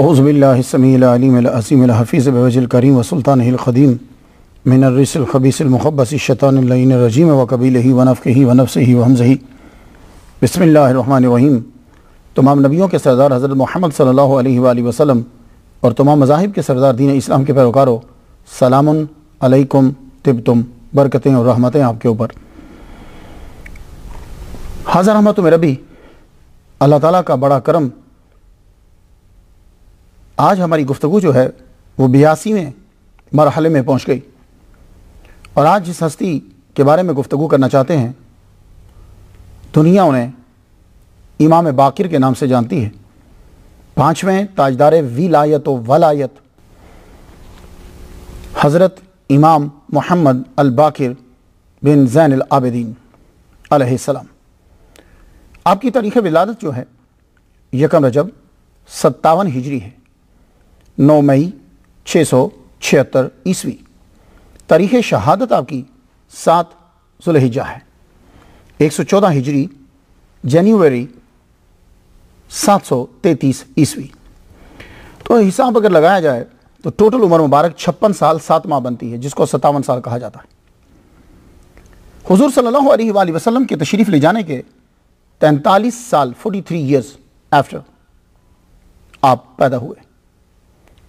अज़बिल्लासमीमफ़ीज़ बवज़लकरीम वसुल्तानख़दीम मिनरसलख़बीसमख़बसशतानजीम वकबील ही वनफ़ ही वनफ़ ही वहमज़ ही बसमीम तमाम नबियों के सरदार हज़रत महमद सल्ला वसम और तमाम मजाहब के सरदार दीन इस्लाम के पैरोकारों सलामकुम तिब तुम बरकतें और रहमतें आपके ऊपर हाज़र रहमत मेरा अल्लाह ताली का बड़ा करम आज हमारी गुफ्तु जो है वो बयासीवें मरहले में पहुँच गई और आज जिस हस्ती के बारे में गुफ्तु करना चाहते हैं दुनिया उन्हें इमाम बाकिर के नाम से जानती है पाँचवें ताजदार विलायत वलायत हज़रत इमाम मोहम्मद अलबाकिर बिन जैन आबदीन सलाम आपकी तारीख़ विलादत जो है यकम रजब सत्तावन हिजरी है 9 मई छः सौ छिहत्तर ईस्वी तारीख शहादत आपकी सात जुलहिजा है 114 हिजरी जनवरी 733 ईस्वी तो हिसाब अगर लगाया जाए तो टोटल उम्र मुबारक छप्पन साल सात माह बनती है जिसको सत्तावन साल कहा जाता है हुजूर सल्लल्लाहु अलैहि वसल्लम के तशरीफ़ ले जाने के तैंतालीस साल फोर्टी थ्री ईयर्स आफ्टर आप पैदा हुए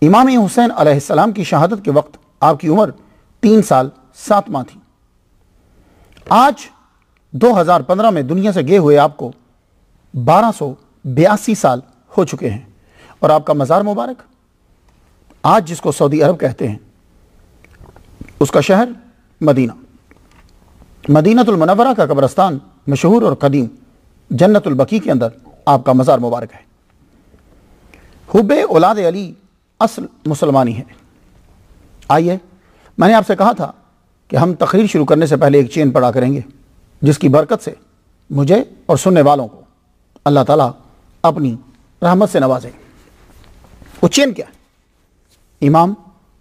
इमाम हुसैन आसमाम की शहादत के वक्त आपकी उम्र तीन साल सात माह थी आज 2015 में दुनिया से गए हुए आपको बारह साल हो चुके हैं और आपका मज़ार मुबारक आज जिसको सऊदी अरब कहते हैं उसका शहर मदीना मदीनातुलमनवरा का कब्रस्तान मशहूर और कदीम जन्नतुलबकी के अंदर आपका मज़ार मुबारक है हुबे औलाद अली असल मुसलमानी है आइए मैंने आपसे कहा था कि हम तकरीर शुरू करने से पहले एक चेन पड़ा करेंगे जिसकी बरकत से मुझे और सुनने वालों को अल्लाह ताला अपनी रहमत से नवाजे वो चेन क्या है इमाम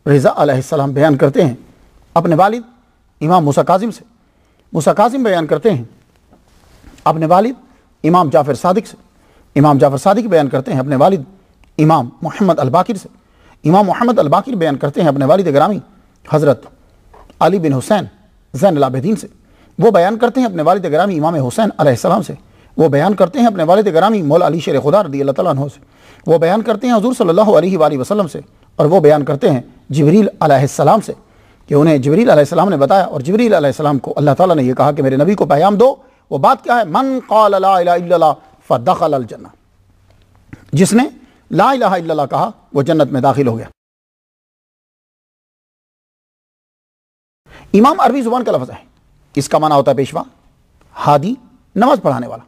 रज़ा आसमाम बयान करते हैं अपने वालिद इमाम मुसा काजिम से मुसा काजिम बयान करते हैं अपने वालिद इमाम जाफिर सादिक से इमाम जाफिर सादिक बयान करते हैं अपने वालिद इमाम मोहम्मद अलबाकिर से इमाम मोहम्मद अलबाकिर बयान करते हैं अपने वालद ग्रामी हज़रत अली बिन हुसैन जैन अलाबद्दीन से वो बयान करते हैं अपने वालद ग्रामी इमाम हुसैन आसमाम से वो बयान करते हैं अपने वालद ग्रामी मौल अली शेर खुदा रदी अल्लाह से वो बयान करते हैं हजूर सल्ला वसलम से और वह बयान करते हैं जवरील आसमाम से कि उन्हें जवरील आसमाम ने बताया और जबरील आसमाम को अल्लाह ताली ने यह कहा कि मेरे नबी को पैयाम दो वो बात क्या है मन कौल फ़दल जन्ना जिसने ला इल्लल्लाह कहा वो जन्नत में दाखिल हो गया इमाम अरबी जुबान का लफ्ज़ है इसका माना होता है पेशवा हादी नमाज पढ़ाने वाला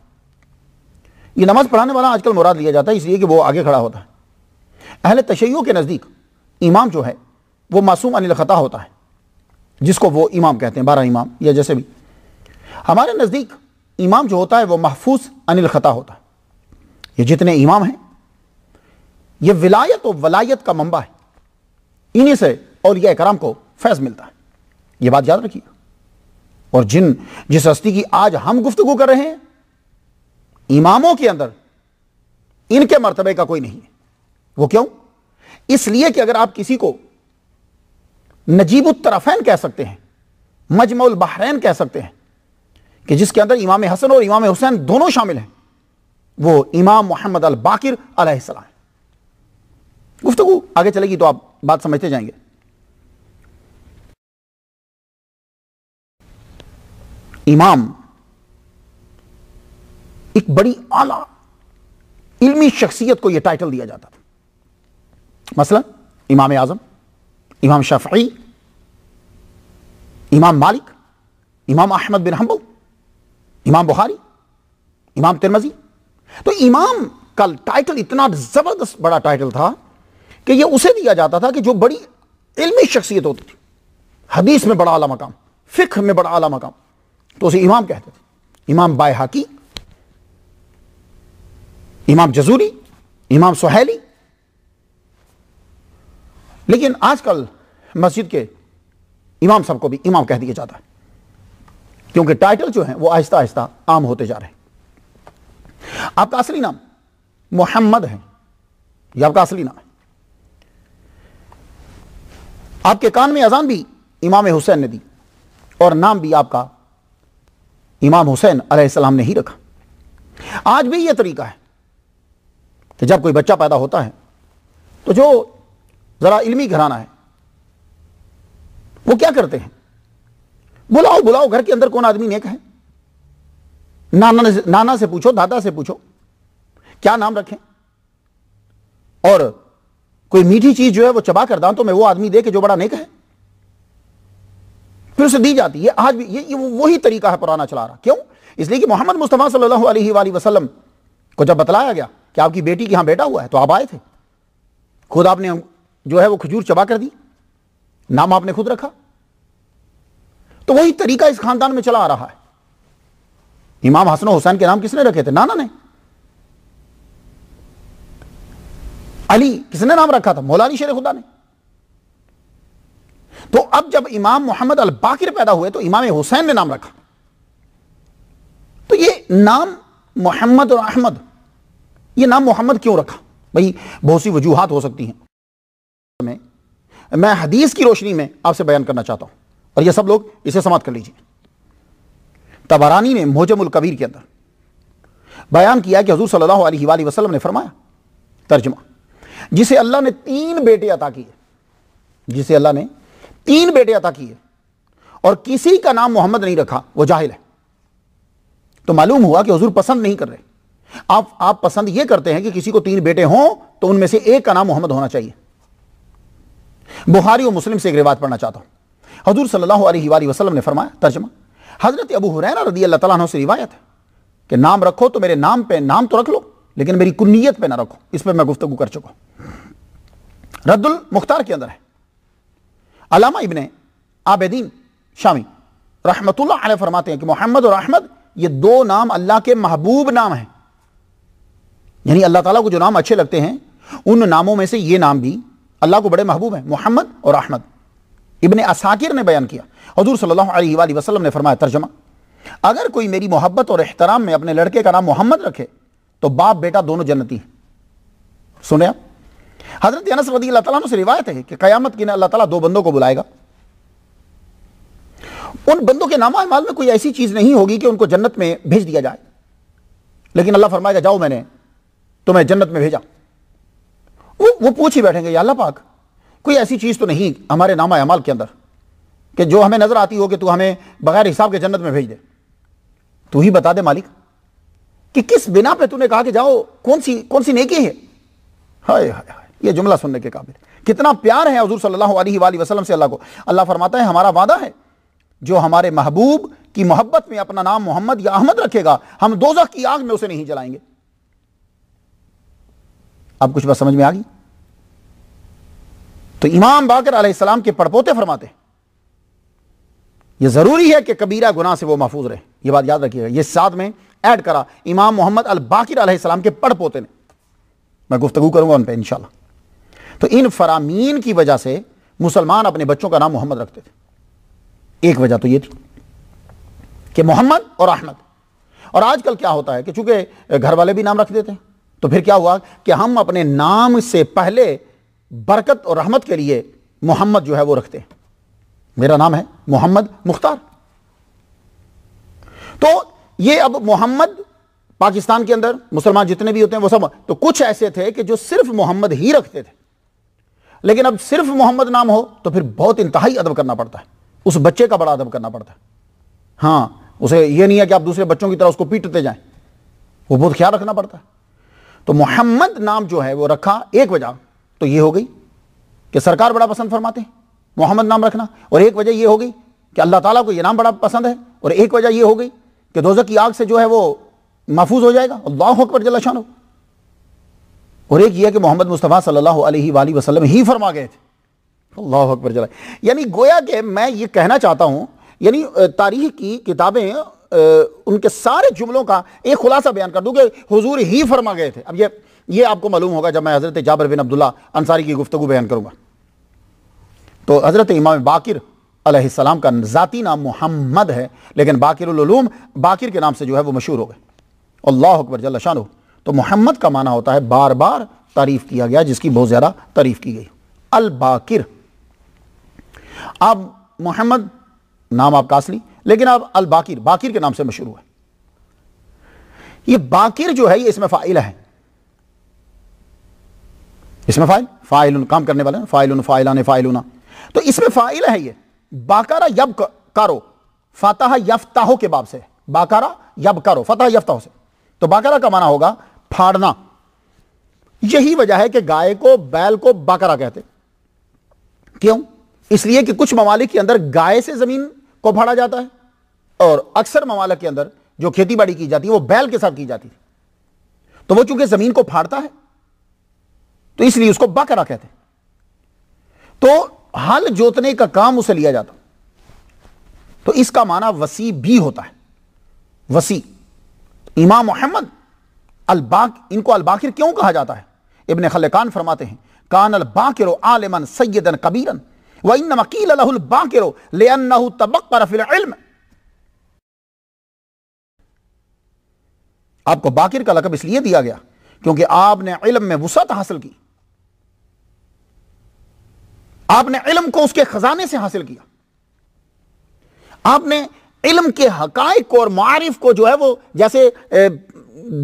ये नमाज पढ़ाने वाला आजकल मुराद लिया जाता है इसलिए कि वो आगे खड़ा होता है अहल तशैयों के नज़दीक इमाम जो है वो मासूम अनिल ख़ता होता है जिसको वो इमाम कहते हैं बारह इमाम या जैसे भी हमारे नज़दीक इमाम जो होता है वो महफूज अनिल ख़ता होता है ये जितने इमाम हैं यह विलायत और वलायत का मंबा है इन्हीं से और यह कराम को फैज मिलता है यह बात याद रखिए और जिन जिस हस्ती की आज हम गुफ्तगु कर रहे हैं इमामों के अंदर इनके मरतबे का कोई नहीं है वो क्यों इसलिए कि अगर आप किसी को नजीब उत्तराफेन कह सकते हैं मजमउल बहरैन कह सकते हैं कि जिसके अंदर इमाम हसन और इमाम हुसैन दोनों शामिल हैं वो इमाम मोहम्मद अल बाकिर अलैहिस्सलाम गुफ्तु आगे चलेगी तो आप बात समझते जाएंगे इमाम एक बड़ी आला इल्मी शख्सियत को यह टाइटल दिया जाता था मसलन इमाम आजम इमाम शफी इमाम मालिक इमाम अहमद बिन हम्बल इमाम बुखारी इमाम तिरमजी तो इमाम का टाइटल इतना जबरदस्त बड़ा टाइटल था कि यह उसे दिया जाता था कि जो बड़ी इल्मी शख्सियत होती थी हदीस में बड़ा आला मकाम फिक्र में बड़ा आला मकाम तो उसे इमाम कहते थे इमाम हाकी इमाम जजूरी इमाम सुहैली लेकिन आजकल मस्जिद के इमाम साहब को भी इमाम कह दिया जाता है क्योंकि टाइटल जो है वो आहिस्ता आहिस्ता आम होते जा रहे हैं आपका असली नाम मोहम्मद है यह आपका असली नाम है आपके कान में अजान भी इमाम हुसैन ने दी और नाम भी आपका इमाम हुसैन अलैहिस्सलाम ने ही रखा आज भी यह तरीका है कि जब कोई बच्चा पैदा होता है तो जो ज़रा इल्मी घराना है वो क्या करते हैं बुलाओ बुलाओ घर के अंदर कौन आदमी नेक है नाना ने नाना से पूछो दादा से पूछो क्या नाम रखें और कोई मीठी चीज जो है वो चबा कर दांतों तो मैं वो आदमी दे के जो बड़ा नेक है फिर उसे दी जाती है आज भी ये, ये वही तरीका है पुराना चला रहा क्यों इसलिए कि मोहम्मद मुस्तफ़ा सल्लल्लाहु अलैहि वसल्लम को जब बतलाया गया कि आपकी बेटी के यहां बेटा हुआ है तो आप आए थे खुद आपने जो है वो खजूर चबा कर दी नाम आपने खुद रखा तो वही तरीका इस खानदान में चला आ रहा है इमाम हसन हुसैन के नाम किसने रखे थे नाना ने अली किसने नाम रखा था मौलानी शेर खुदा ने तो अब जब इमाम मोहम्मद अल बाकिर पैदा हुए तो इमाम हुसैन ने नाम रखा तो ये नाम मोहम्मद और अहमद ये नाम मोहम्मद क्यों रखा भाई बहुत सी वजूहत हो सकती हैं मैं मैं हदीस की रोशनी में आपसे बयान करना चाहता हूं और ये सब लोग इसे समाप्त कर लीजिए तबारानी ने मोजमुल कबीर के अंदर बयान किया कि हजूर सल्लल्लाहु वसलम ने फरमाया तर्जमा जिसे अल्लाह ने तीन बेटे अता किए जिसे अल्लाह ने तीन बेटे अता किए और किसी का नाम मोहम्मद नहीं रखा वो जाहिल है तो मालूम हुआ कि हजूर पसंद नहीं कर रहे आप आप पसंद ये करते हैं कि किसी को तीन बेटे हों तो उनमें से एक का नाम मोहम्मद होना चाहिए बुहारी और मुस्लिम से एक रिवाज पढ़ना चाहता हूं हजूर सल्लल्लाहु अलैहि वसल्लम ने फरमाया तर्जमा हजरत अबू हुरैना रदी अल्लाह तला से रिवायत है कि नाम रखो तो मेरे नाम पे नाम तो रख लो लेकिन मेरी कुनीत पे ना रखो इस पर मैं गुफ्तु कर चुका रद्दुल मुख्तार के अंदर है अलामा इबन आबेदीन शामी रहमत फरमाते हैं कि मोहम्मद और अहमद ये दो नाम अल्लाह के महबूब नाम हैं यानी अल्लाह ताला को जो नाम अच्छे लगते हैं उन नामों में से ये नाम भी अल्लाह को बड़े महबूब हैं मोहम्मद और अहमद इबन असाकिर ने बयान किया हजूर सल्ला वसलम ने फरमाया तर्जमा अगर कोई मेरी मोहब्बत और अहतराम में अपने लड़के का नाम मोहम्मद रखे तो बाप बेटा दोनों जन्नती सुने हजरत अनस रदी अल्लाह तला से रिवायत है कि कयामत की अल्लाह ताला दो बंदों को बुलाएगा उन बंदों के नामा माल में कोई ऐसी चीज नहीं होगी कि उनको जन्नत में भेज दिया जाए लेकिन अल्लाह फरमाएगा जाओ मैंने तुम्हें जन्नत में भेजा वो वो पूछ ही बैठेंगे अल्लाह पाक कोई ऐसी चीज तो नहीं हमारे नामा अमाल के अंदर कि जो हमें नजर आती हो कि तू हमें बगैर हिसाब के जन्नत में भेज दे तू ही बता दे मालिक कि किस बिना पे तूने कहा कि जाओ कौन सी कौन सी नेकी है हाय हाय हाय ये जुमला सुनने के काबिल कितना प्यार है हजूर सल्लल्लाहु अलैहि वसल्लम से अल्लाह को अल्लाह फरमाता है हमारा वादा है जो हमारे महबूब की मोहब्बत में अपना नाम मोहम्मद या अहमद रखेगा हम दोजह की आग में उसे नहीं जलाएंगे अब कुछ बात समझ में आ गई तो इमाम बाकर अलैहिस्सलाम के पड़पोते फरमाते ये जरूरी है कि कबीरा गुनाह से वो महफूज रहे ये बात याद रखिएगा ये साथ में ऐड करा इमाम मोहम्मद अल बाकी सलाम के पड़ पोते ने मैं गुफ्तु करूंगा उन पर इन तो इन फरामीन की वजह से मुसलमान अपने बच्चों का नाम मोहम्मद रखते थे एक वजह तो ये थी कि मोहम्मद और अहमद और आजकल क्या होता है कि चूंकि घर वाले भी नाम रख देते हैं तो फिर क्या हुआ कि हम अपने नाम से पहले बरकत और रहमत के लिए मोहम्मद जो है वो रखते हैं मेरा नाम है मोहम्मद मुख्तार तो ये अब मोहम्मद पाकिस्तान के अंदर मुसलमान जितने भी होते हैं वो सब तो कुछ ऐसे थे कि जो सिर्फ मोहम्मद ही रखते थे लेकिन अब सिर्फ मोहम्मद नाम हो तो फिर बहुत इंतहाई अदब करना पड़ता है उस बच्चे का बड़ा अदब करना पड़ता है हाँ उसे यह नहीं है कि आप दूसरे बच्चों की तरह उसको पीटते जाए वो बहुत ख्याल रखना पड़ता है तो मोहम्मद नाम जो है वो रखा एक वजह तो ये हो गई कि सरकार बड़ा पसंद फरमाते मोहम्मद नाम रखना और एक वजह यह हो गई कि अल्लाह ताला को ये नाम बड़ा पसंद है और एक वजह यह हो गई कि दोजक की आग से जो है वो महफूज हो जाएगा अल्लाह अकबर जला शाह और एक यह कि मोहम्मद मुस्तफ़ा सल्लल्लाहु अलैहि वसल्लम ही फरमा गए थे अल्लाह अकबर जला यानी गोया कि मैं ये कहना चाहता हूँ यानी तारीख की किताबें उनके सारे जुमलों का एक खुलासा बयान कर दूँ कि हुजूर ही फरमा गए थे अब ये ये आपको मालूम होगा जब मैं हज़रत जाबर बिन अब्दुल्ला अंसारी की गुफ्तु बयान करूँगा तो हज़रत इमाम बाकिर अलैहिस्सलाम का ज़ाती नाम मोहम्मद है लेकिन बाकिरम बाकिर के नाम से जो है वो मशहूर हो गए अल्लाह अकबर जल्ला तो मोहम्मद का माना होता है बार बार तारीफ़ किया गया जिसकी बहुत ज़्यादा तारीफ़ की गई अल बाकिर अब मोहम्मद नाम आपका असली लेकिन आप अल बाकिर बाकिर के नाम से मशहूर हुआ ये बाकिर जो है ये इसमें फ़ाइल है इसमें फ़ाइल फ़ाइल काम करने वाले फ़ाइल फ़ाइलान फाइल तो इसमें फ़ाइल है ये बाकारा यब कारो फतह यफ्ताहो के बाब से बाकारा यब कारो फतह यफ्ताहो से तो बाकारा का माना होगा फाड़ना यही वजह है कि गाय को बैल को बाकरा कहते क्यों इसलिए कि कुछ ममालिक के अंदर गाय से जमीन को फाड़ा जाता है और अक्सर ममालक के अंदर जो खेती बाड़ी की जाती है वह बैल के साथ की जाती है तो वह चूंकि जमीन को फाड़ता है तो इसलिए उसको बाकारा कहते हैं तो हल जोतने का काम उसे लिया जाता तो इसका माना वसी भी होता है वसी इमाम मोहम्मद अलबाक इनको अलबाकिर क्यों कहा जाता है इबन खलकान फरमाते हैं कान अलबाकिर आलमन सैदन कबीरन व इन तबक इल्म आपको बाकिर का लकब इसलिए दिया गया क्योंकि आपने इलम में वसत हासिल की आपने इलम को उसके खजाने से हासिल किया आपने इलम के हक को और मारिफ को जो है वो जैसे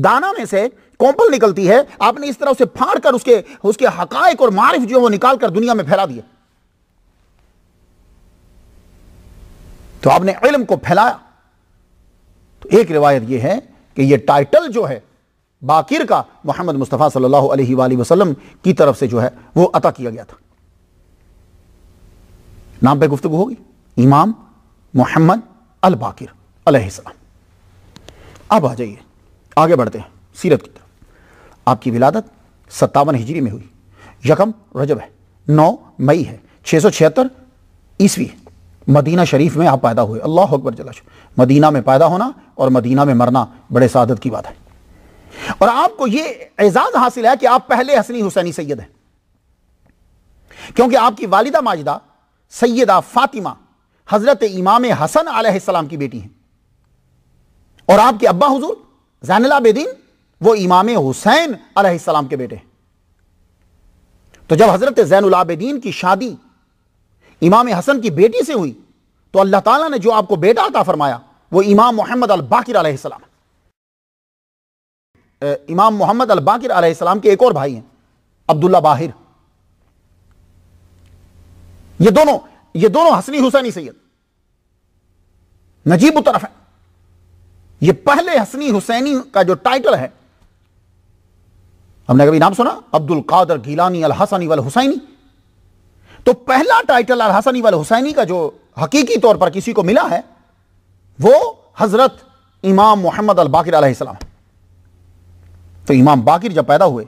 दाना में से कॉम्पल निकलती है आपने इस तरह उसे फाड़ कर उसके उसके हक और मारिफ जो है वो निकाल कर दुनिया में फैला दिए तो आपने इलम को फैलाया तो एक रिवायत यह है कि यह टाइटल जो है बाकिर का मोहम्मद मुस्तफ़ा सल्लल्लाहु अलैहि वसल्लम की तरफ से जो है वो अता किया गया था नाम पर गुफ्तु होगी इमाम मोहम्मद अल बाकिर अलैहिस्सलाम अब आ जाइए आगे बढ़ते हैं सीरत की तरफ आपकी विलादत सत्तावन हिजरी में हुई यकम रजब है नौ मई है छः सौ छिहत्तर ईस्वी मदीना शरीफ में आप पैदा हुए अल्लाह अकबर जलाश मदीना में पैदा होना और मदीना में मरना बड़े सादत की बात है और आपको यह एजाज़ हासिल है कि आप पहले हसनी हुसैनी सैयद हैं क्योंकि आपकी वालिदा माजिदा सैदा फातिमा हजरत इमाम हसन आलाम की बेटी हैं और आपके अब्बा हजूर जैनला बेदीन वो इमाम हुसैन आलाम के बेटे हैं तो जब हजरत जैनलाबेदीन की शादी इमाम हसन की बेटी से हुई तो अल्लाह ताला ने जो आपको बेटा अता फरमाया वो इमाम मोहम्मद अल बाकिर इमाम मोहम्मद अल बाकिर के एक और भाई हैं अब्दुल्ला बाहिर ये दोनों ये दोनों हसनी हुसैनी सैयद नजीब तरफ है ये पहले हसनी हुसैनी का जो टाइटल है हमने कभी नाम सुना अब्दुल कादर गीलानी अल हसनी वल हुसैनी तो पहला टाइटल अल हसनी वल हुसैनी का जो हकीकी तौर पर किसी को मिला है वो हजरत इमाम मोहम्मद अल बाकिर अलैहिस्सलाम तो इमाम बाकिर जब पैदा हुए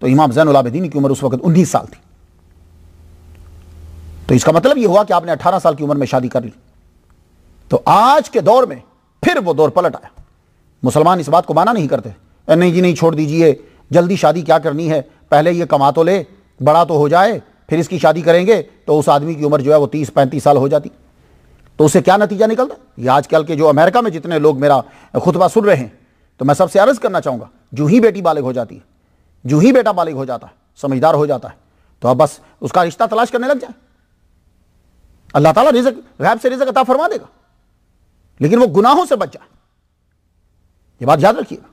तो इमाम जैन की उम्र उस वक्त उन्नीस साल थी तो इसका मतलब यह हुआ कि आपने 18 साल की उम्र में शादी कर ली तो आज के दौर में फिर वो दौर पलट आया मुसलमान इस बात को माना नहीं करते नहीं जी नहीं छोड़ दीजिए जल्दी शादी क्या करनी है पहले ये कमा तो ले बड़ा तो हो जाए फिर इसकी शादी करेंगे तो उस आदमी की उम्र जो है वो तीस पैंतीस साल हो जाती तो उससे क्या नतीजा निकलता ये आजकल के जो अमेरिका में जितने लोग मेरा खुतबा सुन रहे हैं तो मैं सबसे अर्ज़ करना चाहूँगा जूँ ही बेटी बालिग हो जाती है जूँ ही बेटा बालिग हो जाता है समझदार हो जाता है तो अब बस उसका रिश्ता तलाश करने लग जाए अल्लाह ताला रिजक गैब से रिजक अता फरमा देगा लेकिन वो गुनाहों से बच जाए ये बात याद रखिएगा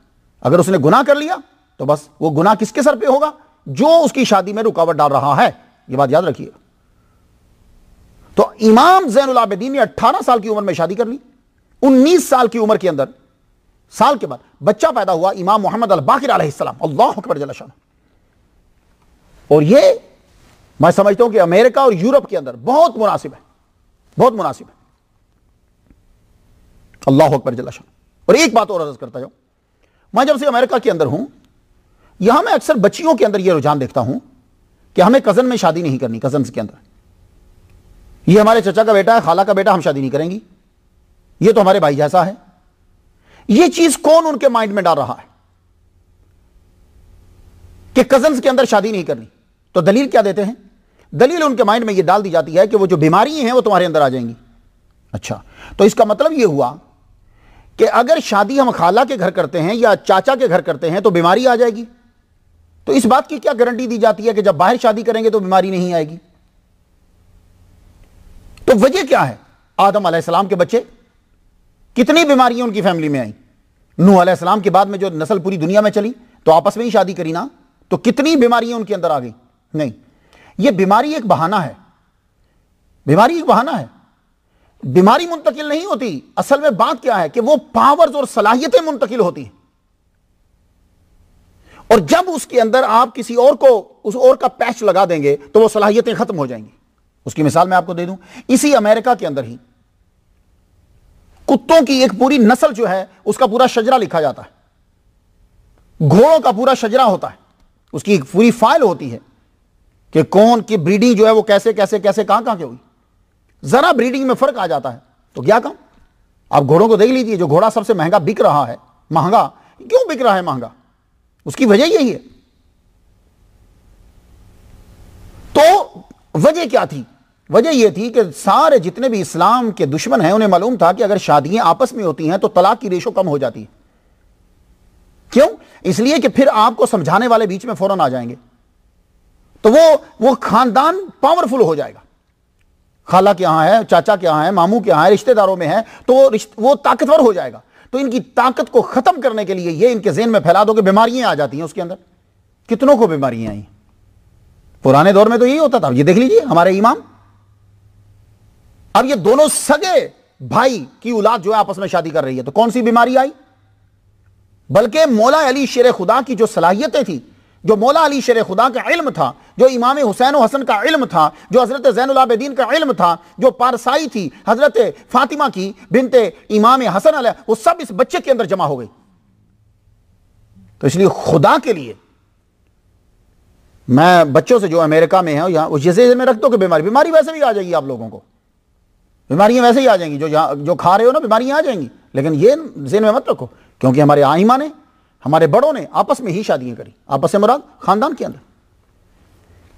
अगर उसने गुनाह कर लिया तो बस वो गुनाह किसके सर पे होगा जो उसकी शादी में रुकावट डाल रहा है ये बात याद रखिएगा तो इमाम जैन ने अट्ठारह साल की उम्र में शादी कर ली उन्नीस साल की उम्र के अंदर साल के बाद बच्चा पैदा हुआ इमाम मोहम्मद अल बाकिर अल्लाह अकबर और ये मैं समझता हूं कि अमेरिका और यूरोप के अंदर बहुत मुनासिब है बहुत मुनासिब है अल्लाह अकबर जलाशन और एक बात और अर्ज करता जाऊं मैं जब से अमेरिका के अंदर हूं यहां मैं अक्सर बच्चियों के अंदर यह रुझान देखता हूं कि हमें कजन में शादी नहीं करनी कजन के अंदर यह हमारे चचा का बेटा है खाला का बेटा हम शादी नहीं करेंगी यह तो हमारे भाई जैसा है यह चीज कौन उनके माइंड में डाल रहा है कि कजन के अंदर शादी नहीं करनी तो दलील क्या देते हैं दलील उनके माइंड में ये डाल दी जाती है कि वो जो बीमारी हैं वो तुम्हारे अंदर आ जाएंगी अच्छा तो इसका मतलब ये हुआ कि अगर शादी हम खाला के घर करते हैं या चाचा के घर करते हैं तो बीमारी आ जाएगी तो इस बात की क्या गारंटी दी जाती है कि जब बाहर शादी करेंगे तो बीमारी नहीं आएगी तो वजह क्या है आदम अलैहिस्सलाम के बच्चे कितनी बीमारियां उनकी फैमिली में आई नूह अलैहिस्सलाम के बाद में जो नस्ल पूरी दुनिया में चली तो आपस में ही शादी करी ना तो कितनी बीमारियां उनके अंदर आ गई नहीं ये बीमारी एक बहाना है बीमारी एक बहाना है बीमारी मुंतकिल नहीं होती असल में बात क्या है कि वो पावर्स और सलाहियतें मुंतकिल होती हैं और जब उसके अंदर आप किसी और को उस और का पैच लगा देंगे तो वो सलाहियतें खत्म हो जाएंगी उसकी मिसाल मैं आपको दे दूं इसी अमेरिका के अंदर ही कुत्तों की एक पूरी नस्ल जो है उसका पूरा शजरा लिखा जाता है घोड़ों का पूरा शजरा होता है उसकी एक पूरी फाइल होती है कि कौन की ब्रीडिंग जो है वो कैसे कैसे कैसे कहां कहां के हुई जरा ब्रीडिंग में फर्क आ जाता है तो क्या काम आप घोड़ों को देख लीजिए जो घोड़ा सबसे महंगा बिक रहा है महंगा क्यों बिक रहा है महंगा उसकी वजह यही है तो वजह क्या थी वजह यह थी कि सारे जितने भी इस्लाम के दुश्मन हैं उन्हें मालूम था कि अगर शादियां आपस में होती हैं तो तलाक की रेशो कम हो जाती है क्यों इसलिए कि फिर आपको समझाने वाले बीच में फौरन आ जाएंगे तो वो वो खानदान पावरफुल हो जाएगा खाला के यहां है चाचा के यहां है मामू के यहां है रिश्तेदारों में है तो वो वो ताकतवर हो जाएगा तो इनकी ताकत को ख़त्म करने के लिए ये इनके जेन में फैला दो कि बीमारियां आ जाती हैं उसके अंदर कितनों को बीमारियां आई पुराने दौर में तो यही होता था ये देख लीजिए हमारे इमाम अब ये दोनों सगे भाई की औलाद जो है आपस में शादी कर रही है तो कौन सी बीमारी आई बल्कि मौला अली शेर खुदा की जो सलाहियतें थी जो मौला अली शेर खुदा का इल्म था जो इमाम हुसैन हसन का इल्म था जो हज़रत जैनदीन का इल्म था जो पारसाई थी हज़रत फातिमा की बिनते इमाम हसन अल वो सब इस बच्चे के अंदर जमा हो गई तो इसलिए खुदा के लिए मैं बच्चों से जो अमेरिका में है यहाँ उस जैसे में रख दो कि बीमारी बीमारी वैसे भी आ जाएगी आप लोगों को बीमारियाँ वैसे ही आ जाएंगी जो जो खा रहे हो ना बीमारियाँ आ जाएंगी लेकिन ये जेन में मत रखो क्योंकि हमारे आइमा ने हमारे बड़ों ने आपस में ही शादियां करी आपस में मुराद खानदान के अंदर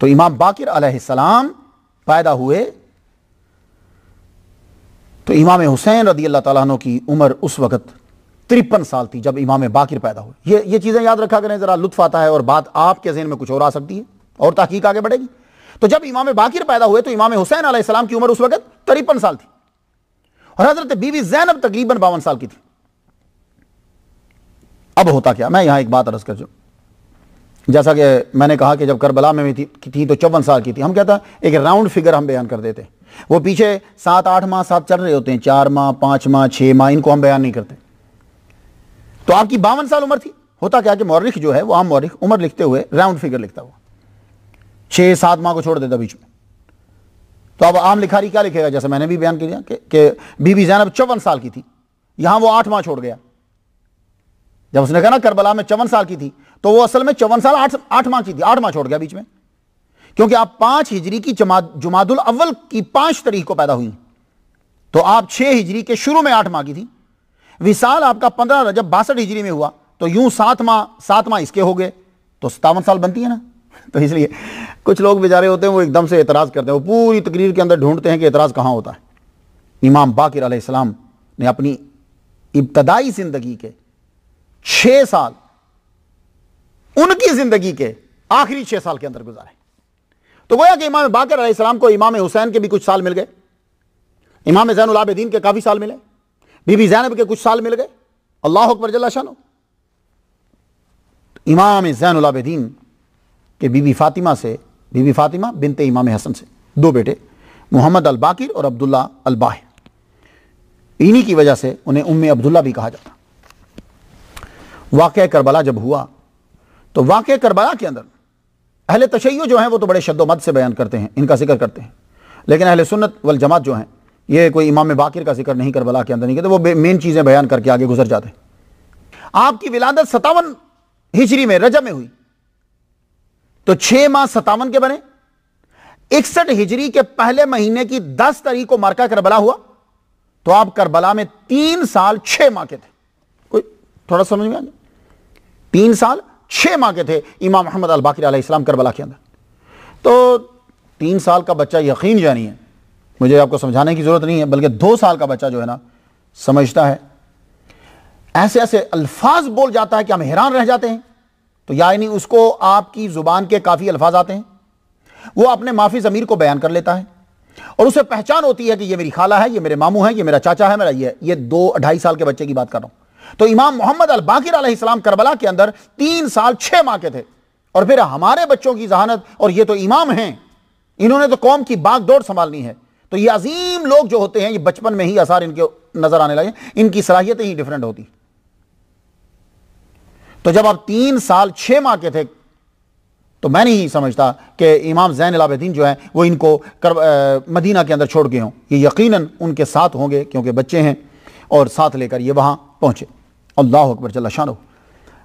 तो इमाम बाकिर अलैहिस्सलाम पैदा हुए तो इमाम हुसैन रदी अल्लाह तला की उम्र उस वक्त तिरपन साल थी जब इमाम बाकिर पैदा हुए ये ये चीज़ें याद रखा करें ज़रा लुत्फ आता है और बात आपके जहन में कुछ और आ सकती है और तहकीक आगे बढ़ेगी तो जब इमाम बाकिर पैदा हुए तो इमाम हुसैन आसमाम की उम्र उस वक्त तिरपन साल थी और हज़रत बीवी जैनब तकरीबन बावन साल की थी अब होता क्या मैं यहाँ एक बात अर्ज कर चुका जैसा कि मैंने कहा कि जब करबला में थी, थी तो चौवन साल की थी हम कहता एक राउंड फिगर हम बयान कर देते वो पीछे सात आठ माह सात चल रहे होते हैं चार माह पांच माह छह माह इनको हम बयान नहीं करते तो आपकी बावन साल उम्र थी होता क्या कि मौरख जो है वो आम मौरख उम्र लिखते हुए राउंड फिगर लिखता हुआ छह सात माह को छोड़ देता बीच में तो अब आम लिखारी क्या लिखेगा जैसे मैंने भी बयान किया कि, बीबी जैनब चौवन साल की थी यहां वो आठ माह छोड़ गया जब उसने कहा ना करबला में चौवन साल की थी तो वो असल में चौवन साल आठ आठ माह की थी आठ माह छोड़ गया बीच में क्योंकि आप पांच हिजरी की जुमादुल अव्वल की पांच तारीख को पैदा हुई तो आप छह हिजरी के शुरू में आठ माह की थी विशाल आपका पंद्रह रजब बासठ हिजरी में हुआ तो यूं सात माह सात माह इसके हो गए तो सतावन साल बनती है ना तो इसलिए कुछ लोग बेचारे होते हैं वो एकदम से एतराज़ करते हैं वो पूरी तकरीर के अंदर ढूंढते हैं कि एतराज़ कहाँ होता है इमाम बाकी ने अपनी इब्तदाई ज़िंदगी के छह साल उनकी जिंदगी के आखिरी छह साल के अंदर गुजारे तो गोया कि इमाम बाकर अलैहिस्सलाम को इमाम हुसैन के भी कुछ साल मिल गए इमाम जैन उलाबद्दीन के काफ़ी साल मिले बीबी जैनब के कुछ साल मिल गए अल्लाह अकबर जल्ला शाह इमाम जैन के बीबी फातिमा से बीबी फातिमा बिनते इमाम हसन से दो बेटे मोहम्मद अल बाकिर और अब्दुल्ला अल बाहिर इन्हीं की वजह से उन्हें उम्म अब्दुल्ला भी कहा जाता वाक़ करबला जब हुआ तो वाक़ करबला के अंदर अहल तशैय जो हैं वो तो बड़े शद्दोमद से बयान करते हैं इनका जिक्र करते हैं लेकिन अहल सुन्नत वल जमात जो हैं ये कोई इमाम बाकिर का जिक्र नहीं करबला के अंदर नहीं करते वो मेन चीज़ें बयान करके आगे गुजर जाते हैं आपकी विलादत सतावन हिजरी में रजा में हुई तो छः माह सतावन के बने इकसठ हिजरी के पहले महीने की दस तारीख को मार्का करबला हुआ तो आप करबला में तीन साल छः माह के थे कोई थोड़ा समझ में आ जाए तीन साल छः माह के थे इमाम महमद अल बाकर आसमाम करबला के अंदर तो तीन साल का बच्चा यकीन जानी है मुझे आपको समझाने की ज़रूरत नहीं है बल्कि दो साल का बच्चा जो है ना समझता है ऐसे ऐसे अल्फाज बोल जाता है कि हम हैरान रह जाते हैं तो यानी उसको आपकी ज़ुबान के काफ़ी अल्फाज आते हैं वो अपने माफ़ी ज़मीर को बयान कर लेता है और उसे पहचान होती है कि ये मेरी खाला है ये मेरे मामू है ये मेरा चाचा है मेरा ये ये दो ढाई साल के बच्चे की बात कर रहा हूँ तो इमाम मोहम्मद अल बाकी सलाम करबला के अंदर तीन साल छह माह के थे और फिर हमारे बच्चों की जहानत और ये तो इमाम हैं इन्होंने तो कौम की बाग दौड़ संभालनी है तो ये अजीम लोग जो होते हैं ये बचपन में ही आसार इनके नजर आने लगे इनकी सलाहियतें ही डिफरेंट होती तो जब आप तीन साल छह माह के थे तो मैं नहीं समझता कि इमाम जैन अलाबद्दीन जो है वो इनको कर, आ, मदीना के अंदर छोड़ गए हों ये यकीनन उनके साथ होंगे क्योंकि बच्चे हैं और साथ लेकर ये वहां पहुंचे अल्लाह अकबर चल शाह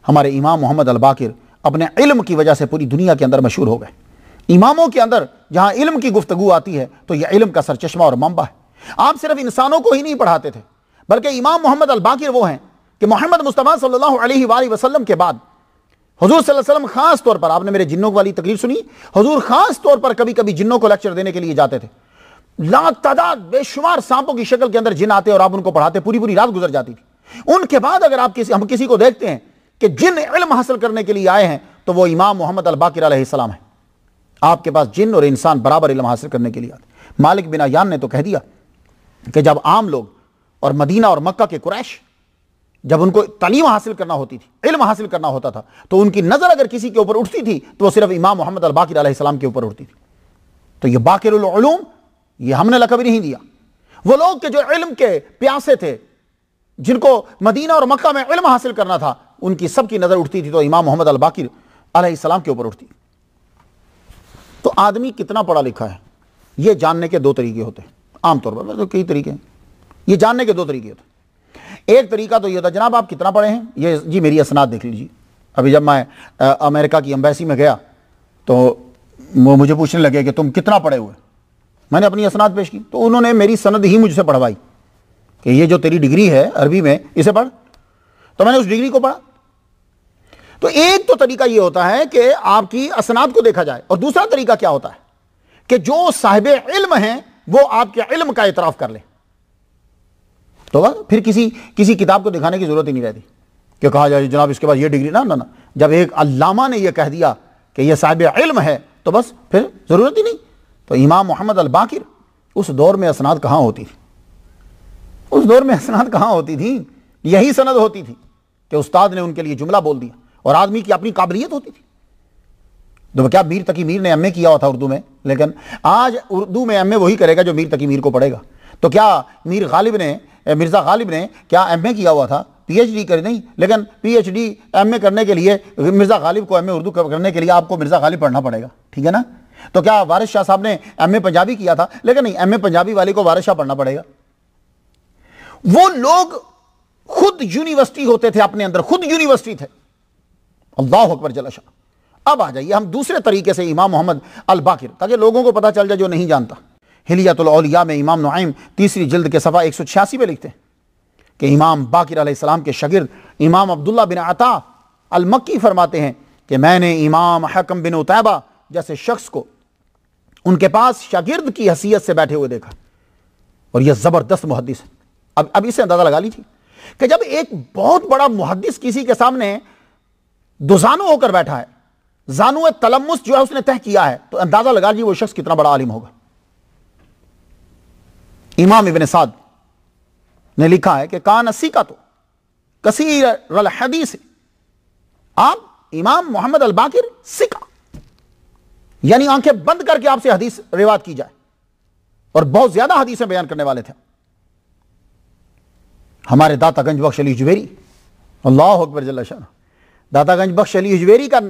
हमारे इमाम मोहम्मद अलबाकिर अपने इल्म की वजह से पूरी दुनिया के अंदर मशहूर हो गए इमामों के अंदर जहाँ इल्म की गुफ्तु आती है तो यह इल्म का सरचश्मा और मम्बा है आप सिर्फ इंसानों को ही नहीं पढ़ाते थे बल्कि इमाम मोहम्मद अलबाकिर वो हैं कि मोहम्मद मुस्तफ़ा सल्ला वसलम के बाद हजूर वसल्लम ख़ास तौर पर आपने मेरे जिन्नों वाली तकरीर सुनी हजूर ख़ास तौर पर कभी कभी जिन्नों को लेक्चर देने के लिए जाते थे ला तादाद बेशुमार सांपों की शक्ल के अंदर जिन आते और आप उनको पढ़ाते पूरी पूरी रात गुजर जाती थी उनके बाद अगर आप किसी हम किसी को देखते हैं कि जिन इल्म हासिल करने के लिए आए हैं तो वो इमाम मोहम्मद अलबाकर सलाम है आपके पास जिन और इंसान बराबर इल्म हासिल करने के लिए आते मालिक बिना यान ने तो कह दिया कि जब आम लोग और मदीना और मक्का के कुरैश जब उनको तलीम हासिल करना होती थी इल्म हासिल करना होता था तो उनकी नज़र अगर किसी के ऊपर उठती थी तो वो सिर्फ इमाम मोहम्मद अलबाकर के ऊपर उठती थी तो यह बाकी ये हमने लकब नहीं दिया वो लोग के जो इल्म के प्यासे थे जिनको मदीना और मक्का में इल्म हासिल करना था उनकी सबकी नज़र उठती थी तो इमाम मोहम्मद अल बाकिर अलैहिस्सलाम के ऊपर उठती तो आदमी कितना पढ़ा लिखा है ये जानने के दो तरीके होते हैं आमतौर पर तो कई तरीके हैं ये जानने के दो तरीके होते एक तरीका तो ये था जनाब आप कितना पढ़े हैं ये जी मेरी असनाद देख लीजिए अभी जब मैं आ, अमेरिका की एम्बेसी में गया तो वो मुझे पूछने लगे कि तुम कितना पढ़े हुए मैंने अपनी असनाद पेश की तो उन्होंने मेरी सनद ही मुझसे पढ़वाई कि ये जो तेरी डिग्री है अरबी में इसे पढ़ तो मैंने उस डिग्री को पढ़ा तो एक तो तरीका ये होता है कि आपकी असनाद को देखा जाए और दूसरा तरीका क्या होता है कि जो साहिब इल्म है वो आपके इल्म का इतराफ़ कर ले तो बस फिर किसी किसी किताब को दिखाने की ज़रूरत ही नहीं रहती क्यों कहा जाए जनाब इसके बाद ये डिग्री ना ना ना जब एक अल्लामा ने यह कह दिया कि यह साहिब इल्म है तो बस फिर ज़रूरत ही नहीं तो इमाम मोहम्मद अल बाकिर उस दौर में असनाद कहाँ होती थी उस दौर में हसनात कहाँ होती थी यही सनद होती थी कि उस्ताद ने उनके लिए जुमला बोल दिया और आदमी की अपनी काबिलियत होती थी तो क्या मीर तकी मीर ने एम किया हुआ था उर्दू में लेकिन आज उर्दू में एम वही करेगा जो मीर तकी मीर को पढ़ेगा तो क्या मीर गालिब ने मिर्ज़ा गालिब ने क्या एम किया हुआ था पीएचडी कर नहीं लेकिन पीएचडी एमए करने के लिए मिर्ज़ा गालिब को एमए उर्दू करने के लिए आपको मिर्ज़ा गालिब पढ़ना पड़ेगा ठीक है ना तो क्या वारिस शाह साहब ने एमए पंजाबी किया था लेकिन नहीं एमए पंजाबी वाले को वारिस शाह पढ़ना पड़ेगा वो लोग खुद यूनिवर्सिटी होते थे अपने अंदर खुद यूनिवर्सिटी थे अल्लाह अकबर जलाशाह अब आ जाइए हम दूसरे तरीके से इमाम मोहम्मद अल बाकिर ताकि लोगों को पता चल जाए जो नहीं जानता हिलियातलिया में इमाम नाइम तीसरी जल्द के सफ़ा एक सौ छियासी में लिखते हैं कि इमाम बाकिर आसमाम के शगिर्द इमाम अब्दुल्ला बिन अता अलमक्की फरमाते हैं कि मैंने इमाम हकम बिन उतैबा जैसे शख्स को उनके पास शागिर्द की हसीियत से बैठे हुए देखा और यह ज़बरदस्त मुहदस है अब अब इसे अंदाजा लगा लीजिए कि जब एक बहुत बड़ा मुहदिस किसी के सामने दुजानो होकर बैठा है जानो तलमुस जो है उसने तय किया है तो अंदाजा लगा लीजिए वो शख्स कितना बड़ा आलिम होगा इमाम इबन साद ने लिखा है कि कान अस्सी का तो कसीर हदीस आप इमाम मोहम्मद अल बाकिर सिका यानी आंखें बंद करके आपसे हदीस रिवाद की जाए और बहुत ज्यादा हदीसें बयान करने वाले थे हमारे दातागंज बख्श अली जुबेरी अल्लाह अकबर जल्ला दातागंज बख्श अली जुबेरी का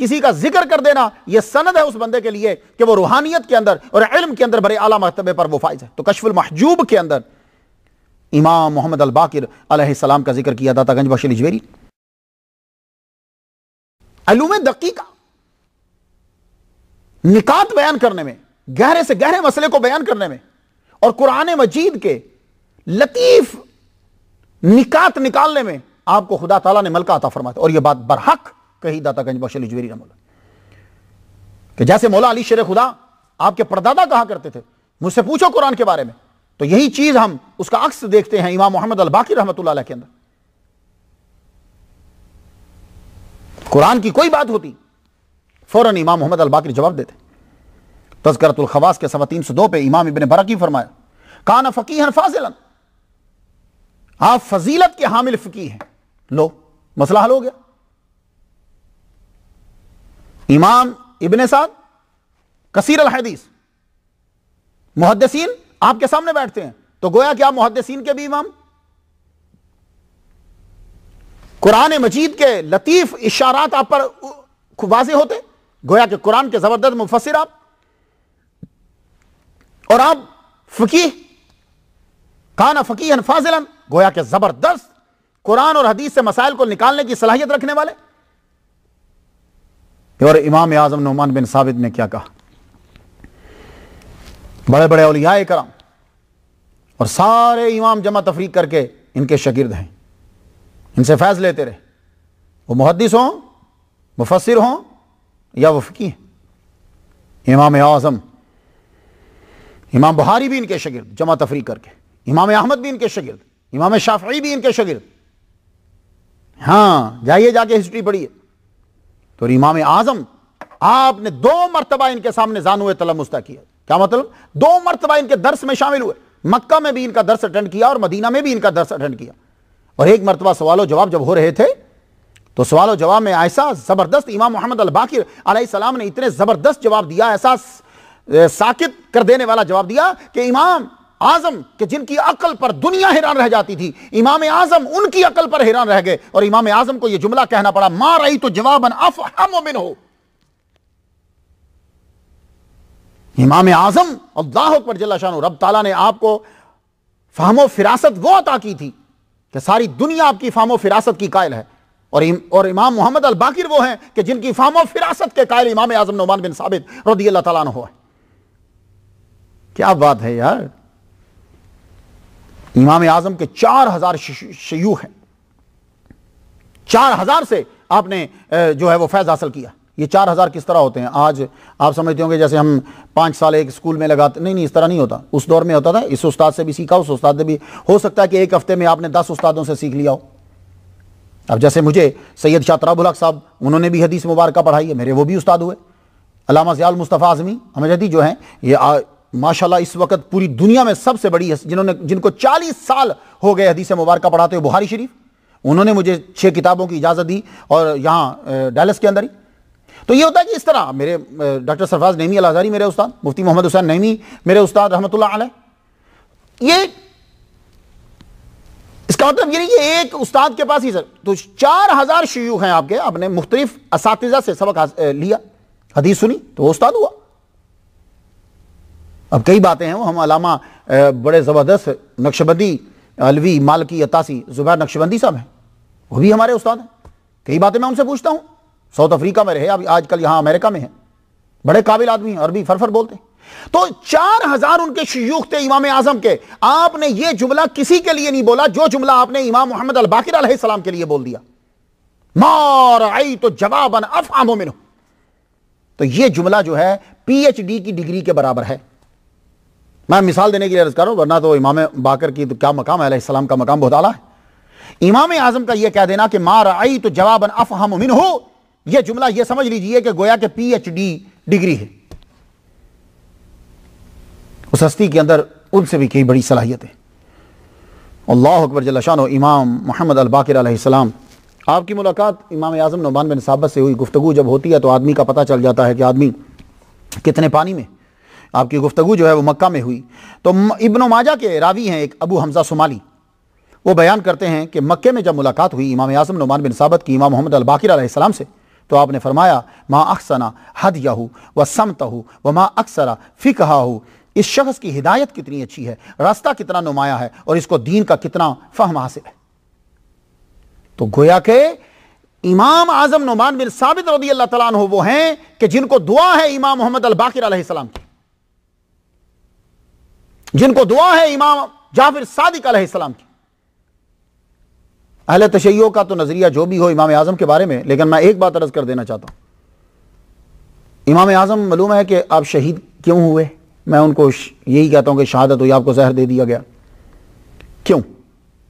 किसी का जिक्र कर देना यह सनद है उस बंदे के लिए कि वह रूहानियत के अंदर और इल्म के अंदर बड़े आला मरतबे पर वो फायज है तो कशफुल महजूब के अंदर इमाम मोहम्मद अल बाकिर अलैहिस्सलाम का जिक्र किया दातागंज बख्श अली जुबेरी अलूम दकीका निकात बयान करने में गहरे से गहरे मसले को बयान करने में और कुरान मजीद के लतीफ़ निकात निकालने में आपको खुदा ताला ने मलका आता फरमाया और यह बात बरहक कही दातागंज बशली जुवेरी कि जैसे मौला अली शेर खुदा आपके परदादा कहा करते थे मुझसे पूछो कुरान के बारे में तो यही चीज हम उसका अक्स देखते हैं इमाम मोहम्मद अल बाकी रहमत के अंदर कुरान की कोई बात होती फौरन इमाम मोहम्मद अल बाकी जवाब देते तस्करतुल खवास के सवा तीन सौ दो पे इमाम इबन बरकी फरमाया कान फकीहन फाजिलन आप फजीलत के हामिल फकी हैं लो मसला हल हो गया इमाम इबन साद कसीर अल हदीस मुहदसिन आपके सामने बैठते हैं तो गोया कि आप मुहदसिन के भी इमाम कुरान मजीद के लतीफ इशारात आप पर वाजे होते गोया कि कुरान के जबरदस्त मुफसर आप और आप फकीह काना फकीहन फाजिलन गोया के जबरदस्त कुरान और हदीस से मसाइल को निकालने की सलाहियत रखने वाले और इमाम आजम नुमान बिन साबित ने क्या कहा बड़े बड़े अलिया कराम और सारे इमाम जमा तफरी करके इनके शगिर्द हैं इनसे फैज लेते रहे वो मुहदस हों मुफसर हों या वफकी हैं इमाम आजम इमाम बुहारी भी इनके शगिर्द जमा तफरी करके इमाम अहमद भी इनके शगिर्द इमाम शाफी भी इनके शगिर हाँ जाइए जाके हिस्ट्री पढ़िए तो इमाम आजम आपने दो मरतबा इनके सामने जानू तला मुस्ता किया क्या मतलब दो मरतबा इनके दर्श में शामिल हुए मक्का में भी इनका दर्श अटेंड किया और मदीना में भी इनका दर्श अटेंड किया और एक मरतबा सवाल जवाब जब हो रहे थे तो सवाल जवाब में ऐसा ज़बरदस्त इमाम मोहम्मद बाकी सलाम ने इतने ज़बरदस्त जवाब दिया ऐसा साकित कर देने वाला जवाब दिया कि इमाम आजम के जिनकी अकल पर दुनिया हैरान रह जाती थी इमाम आजम उनकी अकल पर हैरान रह गए और इमाम आजम को यह जुमला कहना पड़ा मार आई तो जवाबन अफहमिन हो इमाम आजम और अल्लाह पर जल्ला शाह रब ताला ने आपको फाहमो फिरासत वो अता की थी कि सारी दुनिया आपकी फाहमो फिरासत की कायल है और इम, और इमाम मोहम्मद अल बाकी वो हैं कि जिनकी फाहमो फिरासत के कायल इमाम आजम नुमान बिन साबित रदी अल्लाह तला हो है क्या बात है यार इमाम आजम के चार हजार शयू हैं चार हजार से आपने जो है वो फैज़ हासिल किया ये चार हज़ार किस तरह होते हैं आज आप समझते होंगे जैसे हम पाँच साल एक स्कूल में लगाते नहीं नहीं इस तरह नहीं होता उस दौर में होता था इस उस्ताद से भी सीखा उस उस्ताद ने भी हो सकता है कि एक हफ्ते में आपने दस उस्तादों से सीख लिया हो अब जैसे मुझे सैयद शाह बुलाक साहब उन्होंने भी हदीस मुबारक पढ़ाई है मेरे वो भी उस्ताद हुए अलामा सियाल मुस्तफ़ा आज़मी हमजदी जो हैं ये माशाल्लाह इस वक्त पूरी दुनिया में सबसे बड़ी जिन्होंने जिनको 40 साल हो गए हदीस मुबारक पढ़ाते हुए बुहारी शरीफ उन्होंने मुझे छः किताबों की इजाज़त दी और यहाँ डैलस के अंदर ही तो ये होता है कि इस तरह मेरे डॉक्टर सरफराज नईमी अलाजारी मेरे उस्ताद मुफ्ती मोहम्मद हुसैन नईमी मेरे उस्ताद रहमत ये इसका मतलब ये नहीं कि एक उस्ताद के पास ही सर तो चार हज़ार शयूख हैं आपके आपने मुख्तलिफ इस से सबक लिया हदीस सुनी तो वो उस्ताद हुआ अब कई बातें हैं वो हम अलामा बड़े ज़बरदस्त नक्शबंदी अलवी मालकी अतासी ज़ुबैर नक्शबंदी साहब हैं वो भी हमारे उस्ताद हैं कई बातें मैं उनसे पूछता हूँ साउथ अफ्रीका में रहे अब आजकल यहाँ अमेरिका में है बड़े काबिल आदमी हैं अरबी फरफर बोलते हैं तो चार हजार उनके शयूख थे इमाम आजम के आपने ये जुमला किसी के लिए नहीं बोला जो जुमला आपने इमाम मोहम्मद अल बाकिर सलाम के लिए बोल दिया मार आई तो जवाबन अफ आमो मिनो तो ये जुमला जो है पीएचडी की डिग्री के बराबर है मैं मिसाल देने के लिए अर्ज करूँ वरना तो इमाम बाकर की तो क्या मकाम है सलाम का मकाम बहुत आला है इमाम आजम का यह कह देना कि मार आई तो जवाब अफहम मिन हो यह जुमला यह समझ लीजिए कि गोया के पीएचडी डिग्री है उस हस्ती के अंदर उनसे भी कई बड़ी सलाहियत है अल्लाह अकबर जल्लाशान इमाम मोहम्मद अलबाकर सलाम आपकी मुलाकात इमाम आजम नुमान बिन साबत से हुई गुफ्तु जब होती है तो आदमी का पता चल जाता है कि आदमी कितने पानी में आपकी गुफ्तु जो है वो मक्का में हुई तो इबन माजा के रावी हैं एक अबू हमज़ा सुमाली वो बयान करते हैं कि मक्के में जब मुलाकात हुई इमाम आजम नुमान बिन साबत की इमाम मोहम्मद अलबाकिर से तो आपने फरमाया माँ अक्सना हद याहू व समत हो व माँ अक्सरा फ़िकहा हो इस शख्स की हिदायत कितनी अच्छी है रास्ता कितना नुमाया है और इसको दीन का कितना फ़हम हासिल है तो गोया के इमाम आजम नुमान बिन साबित रदी अल्लाह तला वो हैं कि जिनको दुआ है इमाम मोहम्मद अलबाकिर की जिनको दुआ है इमाम जाफिर सादिक अलैहिस्सलाम की अहल तशैयों का तो नज़रिया जो भी हो इमाम आज़म के बारे में लेकिन मैं एक बात अर्ज़ कर देना चाहता हूं इमाम आज़म मालूम है कि आप शहीद क्यों हुए मैं उनको यही कहता हूं कि शहादत हुई आपको जहर दे दिया गया क्यों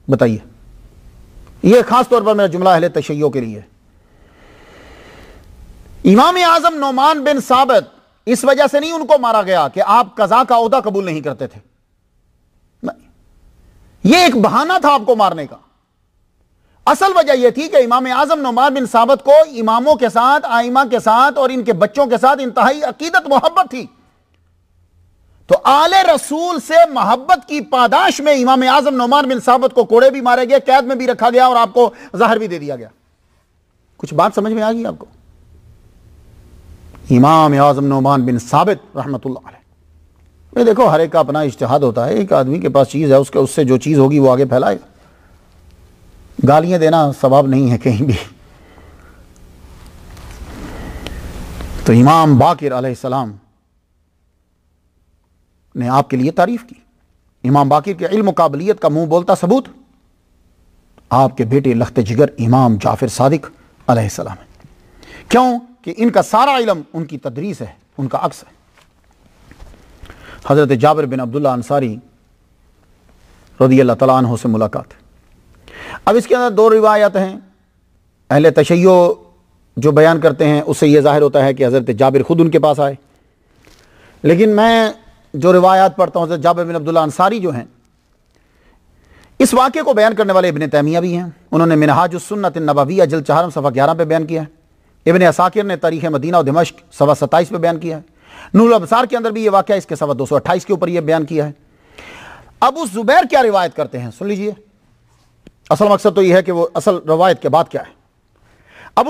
बताइए यह खास तौर पर मेरा जुमला अहल तशैयों के लिए इमाम आज़म नोमान बिन साबित इस वजह से नहीं उनको मारा गया कि आप कजा का अहदा कबूल नहीं करते थे यह एक बहाना था आपको मारने का असल वजह यह थी कि इमाम आजम नुमान बिन साबत को इमामों के साथ आइमा के साथ और इनके बच्चों के साथ इंतहाई अकीदत मोहब्बत थी तो आले रसूल से मोहब्बत की पादाश में इमाम आजम नुमान बिन साबत को कोड़े भी मारे गए कैद में भी रखा गया और आपको जहर भी दे दिया गया कुछ बात समझ में आ गई आपको इमाम आज़म नोमान बिन साबित रहमत ये देखो हर एक का अपना इश्तहाद होता है एक आदमी के पास चीज़ है उसके उससे जो चीज़ होगी वो आगे फैलाएगा गालियाँ देना सवाब नहीं है कहीं भी तो इमाम बाकर सलाम ने आपके लिए तारीफ़ की इमाम बाकर के इल्म काबिलियत का मुंह बोलता सबूत आपके बेटे लखते जिगर इमाम जाफिर सादिक सलाम क्यों कि इनका सारा इलम उनकी तदरीस है उनका अक्स है हज़रत जाबर बिन अब्दुल्ला अंसारी रदी अल्लाह तला से मुलाकात अब इसके अंदर दो रिवायात हैं अहले तशैय जो बयान करते हैं उससे यह ज़ाहिर होता है कि हज़रत जाबिर ख़ुद उनके पास आए लेकिन मैं जो रिवायात पढ़ता हूँ हज़रत जाबिर बिन अब्दुल्ला अंसारी जो हैं इस वाक़े को बयान करने वाले इबन तैमिया भी हैं उन्होंने मिनहाज सुन्नत नबाविया जल सफ़ा ग्यारह पे बयान किया है इबन असाकिर ने तारीख मदीना और दिमश्क सवा सत्ताईस में बयान किया है नूल अबसार के अंदर भी ये वाक्य इसके सवा दो सौ अट्ठाईस के ऊपर यह बयान किया है अब उस ज़ुबैर क्या रिवायत करते हैं सुन लीजिए असल मकसद तो यह है कि वह असल रवायत के बाद क्या है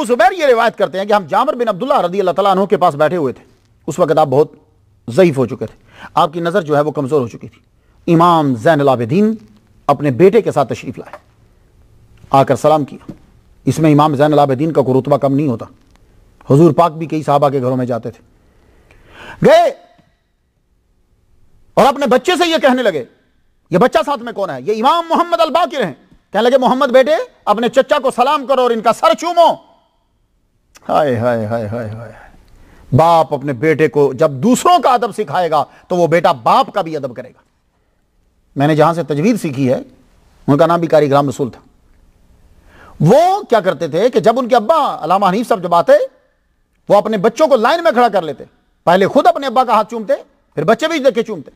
उस ज़ुबैर ये रिवायत करते हैं कि हम जामर बिन अब्दुल्ला रदी अल्लाह तला के पास बैठे हुए थे उस वक्त आप बहुत ज़यीफ़ हो चुके थे आपकी नज़र जो है वह कमज़ोर हो चुकी थी इमाम जैन अलाबद्दीन अपने बेटे के साथ तशरीफ़ लाए आकर सलाम किया इसमें इमाम जैन अलाबद्दीन का कोई रुतबा कम नहीं होता हजूर पाक भी कई साहबा के घरों में जाते थे गए और अपने बच्चे से यह कहने लगे ये बच्चा साथ में कौन है ये इमाम मोहम्मद अलबा के हैं कहने लगे मोहम्मद बेटे अपने चचा को सलाम करो और इनका सर चूमो हाय हाय हाय हाय हाय बाप अपने बेटे को जब दूसरों का अदब सिखाएगा तो वो बेटा बाप का भी अदब करेगा मैंने जहां से तजवीज सीखी है उनका नाम भी कारी ग्राम रसूल था वो क्या करते थे कि जब उनके अब्बा अलामा हनीफ साहब जब आते वो अपने बच्चों को लाइन में खड़ा कर लेते पहले खुद अपने अब्बा का हाथ चूमते फिर बच्चे भी देखे चूमते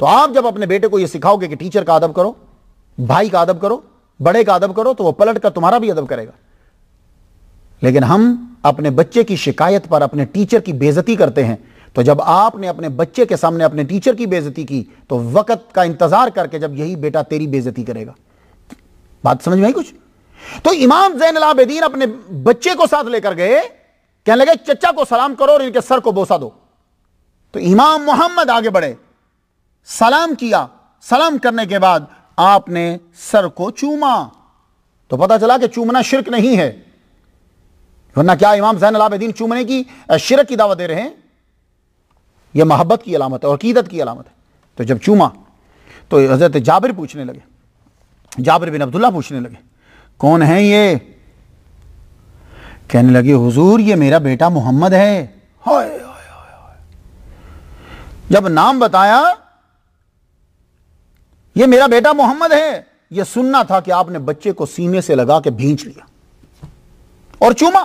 तो आप जब अपने बेटे को यह सिखाओगे कि टीचर का अदब करो भाई का अदब करो बड़े का अदब करो तो वह पलट कर तुम्हारा भी अदब करेगा लेकिन हम अपने बच्चे की शिकायत पर अपने टीचर की बेजती करते हैं तो जब आपने अपने बच्चे के सामने अपने टीचर की बेजती की तो वक्त का इंतजार करके जब यही बेटा तेरी बेजती करेगा बात समझ में आई कुछ तो इमाम जैन अलाबेदीन अपने बच्चे को साथ लेकर गए कहने लगे चचा को सलाम करो और इनके सर को बोसा दो तो इमाम मोहम्मद आगे बढ़े सलाम किया सलाम करने के बाद आपने सर को चूमा तो पता चला कि चूमना शिरक नहीं है वरना क्या इमाम जैन अलाबीन चूमने की शिरक की दावा दे रहे हैं यह मोहब्बत की अलामत है और कीदत की अलामत है तो जब चूमा तो हज़रत जाबिर पूछने लगे जाबिर बिन अब्दुल्ला पूछने लगे कौन है ये कहने लगे हुजूर ये मेरा बेटा मोहम्मद है हाय हाय हाय जब नाम बताया ये मेरा बेटा मोहम्मद है यह सुनना था कि आपने बच्चे को सीने से लगा के भींच लिया और चूमा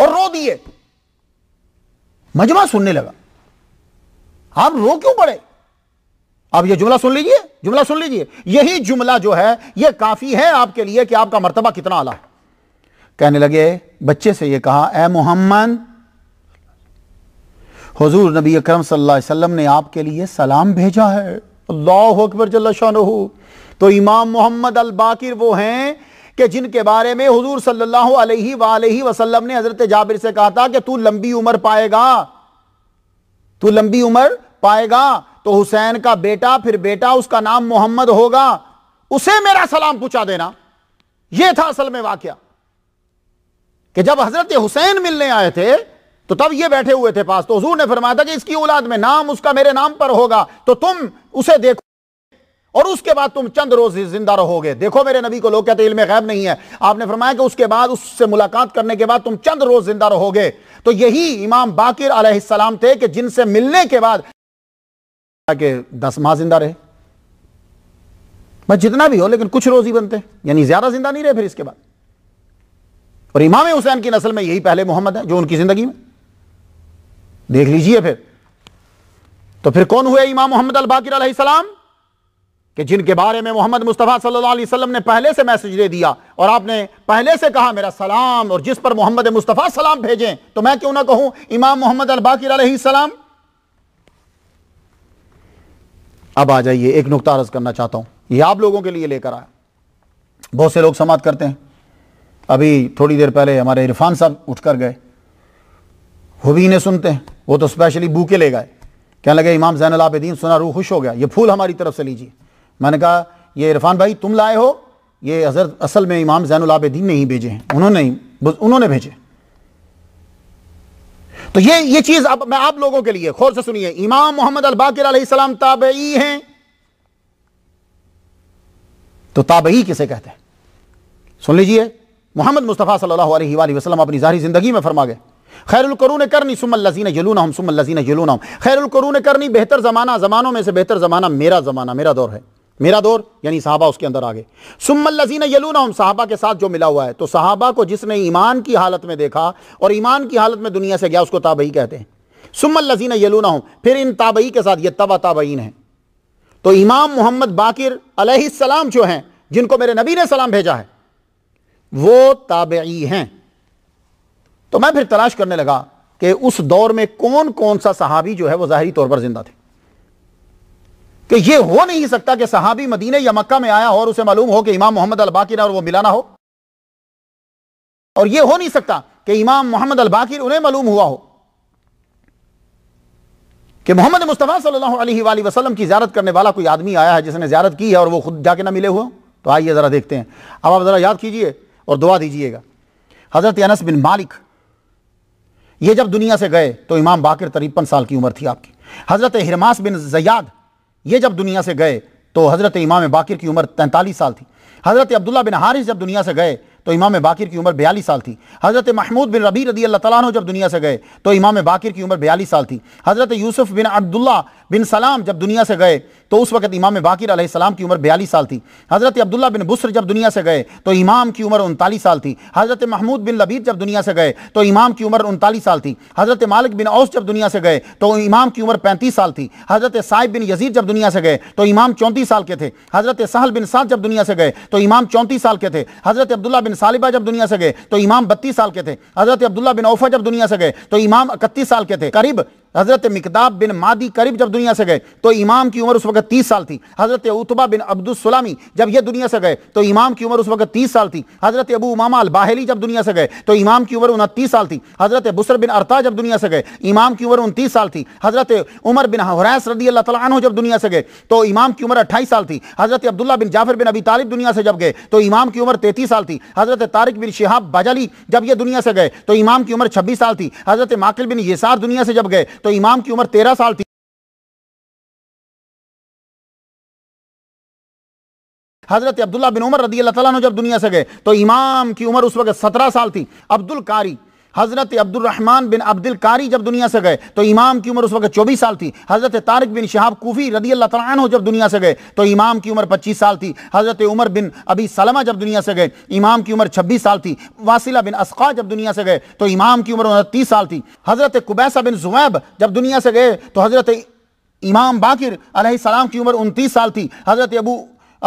और रो दिए मजमा सुनने लगा आप रो क्यों पड़े आप ये जुमला सुन लीजिए जुमला सुन लीजिए यही जुमला जो है यह काफी है आपके लिए कि आपका मर्तबा कितना आला है कहने लगे बच्चे से ये कहा ए मोहम्मद हजूर नबी अक्रम सल्लल्लाहु ने आपके लिए सलाम भेजा है अल्लाह अकबर जल्ला तो इमाम मोहम्मद अल बाकिर वो हैं कि जिनके बारे में हुजूर सल्लल्लाहु अलैहि वालैहि वसल्लम ने हज़रत जाबिर से कहा था कि तू लंबी उम्र पाएगा तू लंबी उम्र पाएगा तो हुसैन का बेटा फिर बेटा उसका नाम मोहम्मद होगा उसे मेरा सलाम पूछा देना यह था असल में वाक्य कि जब हजरत हुसैन मिलने आए थे तो तब ये बैठे हुए थे पास तो हजूर ने फरमाया था कि इसकी औलाद में नाम उसका मेरे नाम पर होगा तो तुम उसे देखो और उसके बाद तुम चंद रोज जिंदा रहोगे देखो मेरे नबी को लोग कहते इल्म गैब नहीं है आपने फरमाया कि उसके बाद उससे मुलाकात करने के बाद तुम चंद रोज जिंदा रहोगे तो यही इमाम बाकिर अलैहिस्सलाम थे कि जिनसे मिलने के बाद के दस माह जिंदा रहे बस जितना भी हो लेकिन कुछ रोज ही बनते यानी ज्यादा जिंदा नहीं रहे फिर इसके बाद और इमाम हुसैन की नस्ल में यही पहले मोहम्मद है जो उनकी ज़िंदगी में देख लीजिए फिर तो फिर कौन हुए इमाम मोहम्मद अल बाकर सलाम कि जिनके बारे में मोहम्मद मुस्तफ़ा सल्लल्लाहु अलैहि वसल्लम ने पहले से मैसेज दे दिया और आपने पहले से कहा मेरा सलाम और जिस पर मोहम्मद मुस्तफ़ा सलाम भेजें तो मैं क्यों ना कहूं इमाम मोहम्मद अल बाकर सलाम अब आ जाइए एक नुकता अर्ज करना चाहता हूं यह आप लोगों के लिए लेकर आया बहुत से लोग समाप्त करते हैं अभी थोड़ी देर पहले हमारे इरफान साहब उठ कर गए वो भी इन्हें सुनते हैं वो तो स्पेशली बूके ले गए कहने लगे इमाम जैन अलाबीन सुना रूह खुश हो गया ये फूल हमारी तरफ से लीजिए मैंने कहा ये इरफान भाई तुम लाए हो ये हजरत असल में इमाम जैन आबदीन ने ही भेजे हैं उन्होंने ही उन्होंने भेजे तो ये ये चीज़ अब मैं आप लोगों के लिए खोर से सुनिए इमाम मोहम्मद अल सलाम ताबई हैं तो ताबई किसे कहते हैं सुन लीजिए मोहम्मद मुस्तफ़ा सल्लल्लाहु अलैहि वसल्लम अपनी जारी ज़िंदगी में फरमा गए ने करनी लज़ीन जलून हम सुमल्लजीन जलून हम ने करनी बेहतर ज़माना ज़मानों में से बेहतर ज़माना मेरा ज़माना मेरा दौर है मेरा दौर यानी साहबा उसके अंदर आ गए लज़ीन यलून हम साहबा के साथ जो मिला हुआ है तो साहबा को जिसने ईमान की हालत में देखा और ईमान की हालत में दुनिया से गया उसको ताबई कहते हैं लज़ीन यलून हम फिर इन ताबई के साथ ये तबा ताबईन है तो इमाम मोहम्मद बाकिर अलैहिस्सलाम जो हैं जिनको मेरे नबी ने सलाम भेजा है वो ताबी हैं तो मैं फिर तलाश करने लगा कि उस दौर में कौन कौन सा सहाबी जो है वो ज़ाहरी तौर पर जिंदा थे कि ये हो नहीं सकता कि सहाबी मदीने या मक्का में आया हो और उसे मालूम हो कि इमाम मोहम्मद अलबाकिर और वो मिलाना हो और ये हो नहीं सकता कि इमाम मोहम्मद अलबाकिर उन्हें मालूम हुआ हो कि मोहम्मद मुस्तफ़ा सल्लल्लाहु अलैहि वसल्लम की ज्यारत करने वाला कोई आदमी आया है जिसने ज्यारत की है और वो खुद जाके ना मिले हुए तो आइए ज़रा देखते हैं अब आप ज़रा याद कीजिए और दुआ दीजिएगा हज़रत अनस बिन मालिक ये जब दुनिया से गए तो इमाम बाकर तरीपन साल की उम्र थी आपकी हज़रत हिरमास बिन जयाद ये जब दुनिया से गए तो हज़रत इमाम बाकर की उम्र तैंतालीस साल थी हज़रत अब्दुल्ला बिन हारिस जब दुनिया से गए तो इमाम बाकर की उम्र बयालीस साल थी हज़रत महमूद बिन रबी रदी अल्लाह तु जब दुनिया से गए तो इमाम बाकर की उम्र बयालीस साल थी हज़रत यूसुफ बिन अब्दुल्ला बिन सलाम जब दुनिया से गए तो उस वक्त इमाम बाकी सलाम की उम्र बयालीस साल थी हज़रत अब्दुल्ला बिन बुसर जब दुनिया से गए तो इमाम की उम्र उनतालीस साल थी हज़रत महमूद बिन लबीद जब दुनिया से गए तो इमाम की उम्र उनतालीस साल थी हज़रत मालिक बिन औस जब दुनिया से गए तो इमाम की उम्र पैंतीस साल थी हज़रत साहिब बिन यजीद जब दुनिया से गए तो इमाम चौंतीस साल के थे हज़रत साहल बिन साद जब दुनिया से गए तो इमाम चौंतीस साल के थे हज़रत अब्दुल्ला बिन सालिबा जब दुनिया से गए तो इमाम बत्तीस साल के थे हज़रत अब्दुल्ला बिन औफा जब दुनिया से गए तो इमाम इकतीस साल के थे करीब हज़रत मकदाब बिन मादी करीब जब दुनिया से गए तो इमाम की उम्र उस वक्त तीस साल थी हज़रत उतबा बिन अब्दुलसलामी जब ये दुनिया से गए तो इमाम की उम्र उस वक्त तीस साल थी हज़रत अबू उमामा अल बाहली जब दुनिया से गए तो इमाम की उम्र उनतीस साल थी हज़रत बुसर बिन अरता जब दुनिया से गए इमाम की उम्र उनतीस साल थी हज़रत उमर बिन हरैस रदी अल्लाह तला जब दुनिया से गए तो इमाम की उम्र अट्ठाईस साल थी हज़रत अब्दुल्ला बिन जाफर बिन अबी तालब दुनिया से जब गए तो इमाम की उम्र तैतीस साल थी हज़रत तारिक बिन शहाब बाजाली जब यह दुनिया से गए तो इमाम की उम्र छब्बीस साल थी हज़रत माकिल बिन यसार दुनिया से जब गए तो इमाम की उम्र तेरह साल थी हजरत अब्दुल्ला बिन उमर रदी अल्लाह तला जब दुनिया से गए तो इमाम की उम्र उस वक्त सत्रह साल थी अब्दुल कारी हज़रत अब्दुलरहमान बिन अब्दुल कारी जब दुनिया से गए तो इमाम की उम्र उस वक्त चौबीस साल थी हज़रत तारक बिन शहाब कोफ़ी रदी अल्लाह तन जब दुनिया से गए तो इमाम की उम्र पच्चीस साल थी हज़रत उमर बिन अबी सलमा जब दुनिया से गए इमाम की उम्र छब्बीस साल थी वासिला बिन असका जब दुनिया से गए तो इमाम की उम्र उनतीस साल थी हज़रत कुबैसा बिन जुवैब जब दुनिया से गए तो हज़रत इमाम बाकिर सलाम की उम्र उनतीस साल थी हज़रत अबू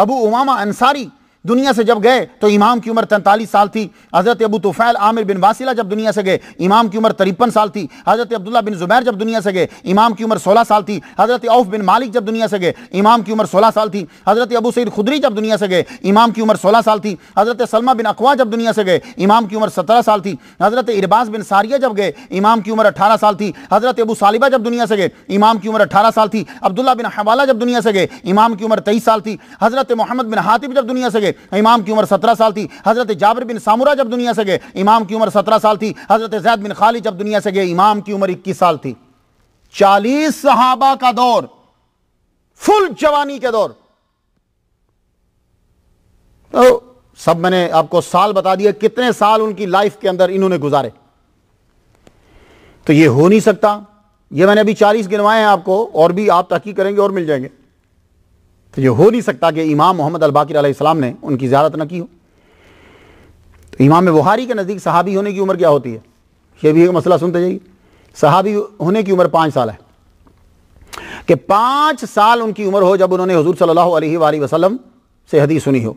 अबू उमामा अंसारी दुनिया से जब गए तो इमाम की उम्र तैंतालीस साल थी हज़रत अबू तुफ़ैल आमिर बिन वासिला जब दुनिया से गए इमाम की उम्र तिरपन साल थी हज़रत अब्दुल्ला बिन ज़ुबैर जब दुनिया से गए इमाम की उम्र सोलह साल थी हज़रत औफ बिन मालिक जब दुनिया से गए इमाम की उम्र सोलह साल थी हज़रत अबू सईद खुदरी जब दुनिया से गए इमाम की उम्र सोलह साल थी हज़रत सलमा बिन अकवा जब दुनिया से गए इमाम की उम्र सत्रह साल थी हज़रत इरबास बिन सारिया जब गए इमाम की उम्र अठारह साल थी हज़रत अबू सालिबा जब दुनिया से गए इमाम की उम्र अठारह साल थी अब्दुल्ला बिन हवाला जब दुनिया से गए इमाम की उम्र तेईस साल थी हज़रत मोहम्मद बिन हातिब जब दुनिया से गए गए इमाम की उम्र सत्रह साल थी हज़रत जाबर बिन सामुरा जब दुनिया से गए इमाम की उम्र सत्रह साल थी हज़रत जैद बिन खाली जब दुनिया से गए इमाम की उम्र इक्कीस साल थी चालीस सहाबा का दौर फुल जवानी के दौर तो सब मैंने आपको साल बता दिया कितने साल उनकी लाइफ के अंदर इन्होंने गुजारे तो ये हो नहीं सकता ये मैंने अभी चालीस गिनवाए हैं आपको और भी आप तहकी करेंगे और मिल जाएंगे तो ये हो नहीं सकता कि इमाम मोहम्मद अलबाकर ने उनकी ज्यारत ना की हो तो इमाम बुहारी के नज़दीक सहाबी होने की उम्र क्या होती है ये भी एक मसला सुनते जाइए सहाबी होने की उम्र पाँच साल है कि पाँच साल उनकी उम्र हो जब उन्होंने हजूर सल्ला वसलम से हदीस सुनी हो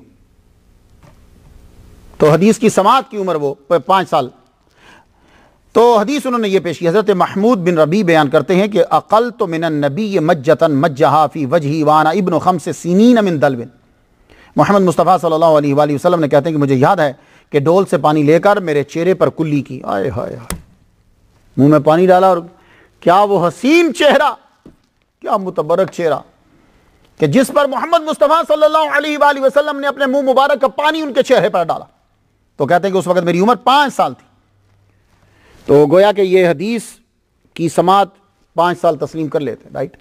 तो हदीस की समात की उम्र वो पाँच साल तो हदीस उन्होंने ये पेश की हज़रत महमूद बिन रबी बयान करते हैं कि अकल तो मिन नबी मज्जतन मज्जहाफ़ी वजही वाना इबन खम से सीनिन मिन दलबिन मोहम्मद मुस्तफ़ा सल्लल्लाहु वसलम ने कहते हैं कि मुझे याद है कि डोल से पानी लेकर मेरे चेहरे पर कुल्ली की आय हाय हाय मुँह में पानी डाला और क्या वो हसीन चेहरा क्या मुतबरक चेहरा कि जिस पर मोहम्मद मुस्तफ़ा सल्ला वसलम ने अपने मुंह मुबारक का पानी उनके चेहरे पर डाला तो कहते हैं कि उस वक्त मेरी उम्र पाँच साल थी तो गोया कि ये हदीस की समात पाँच साल तस्लीम कर लेते हैं राइट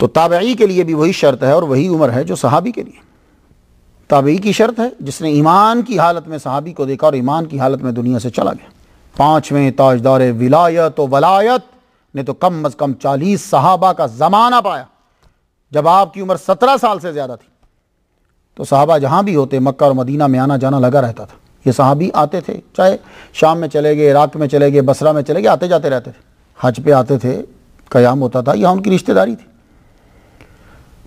तो ताबई के लिए भी वही शर्त है और वही उम्र है जो सहाबी के लिए ताबई की शर्त है जिसने ईमान की हालत में सहाबी को देखा और ईमान की हालत में दुनिया से चला गया पांचवें ताजदार विलायत और वलायत ने तो कम अज़ कम चालीस सहाबा का ज़माना पाया जब आपकी उम्र सत्रह साल से ज़्यादा थी तो साहबा जहाँ भी होते मक्का और मदीना में आना जाना लगा रहता था ये सहाबी आते थे चाहे शाम में चले गए इराक में चले गए बसरा में चले गए आते जाते रहते थे हज पे आते थे कयाम होता था यह उनकी रिश्तेदारी थी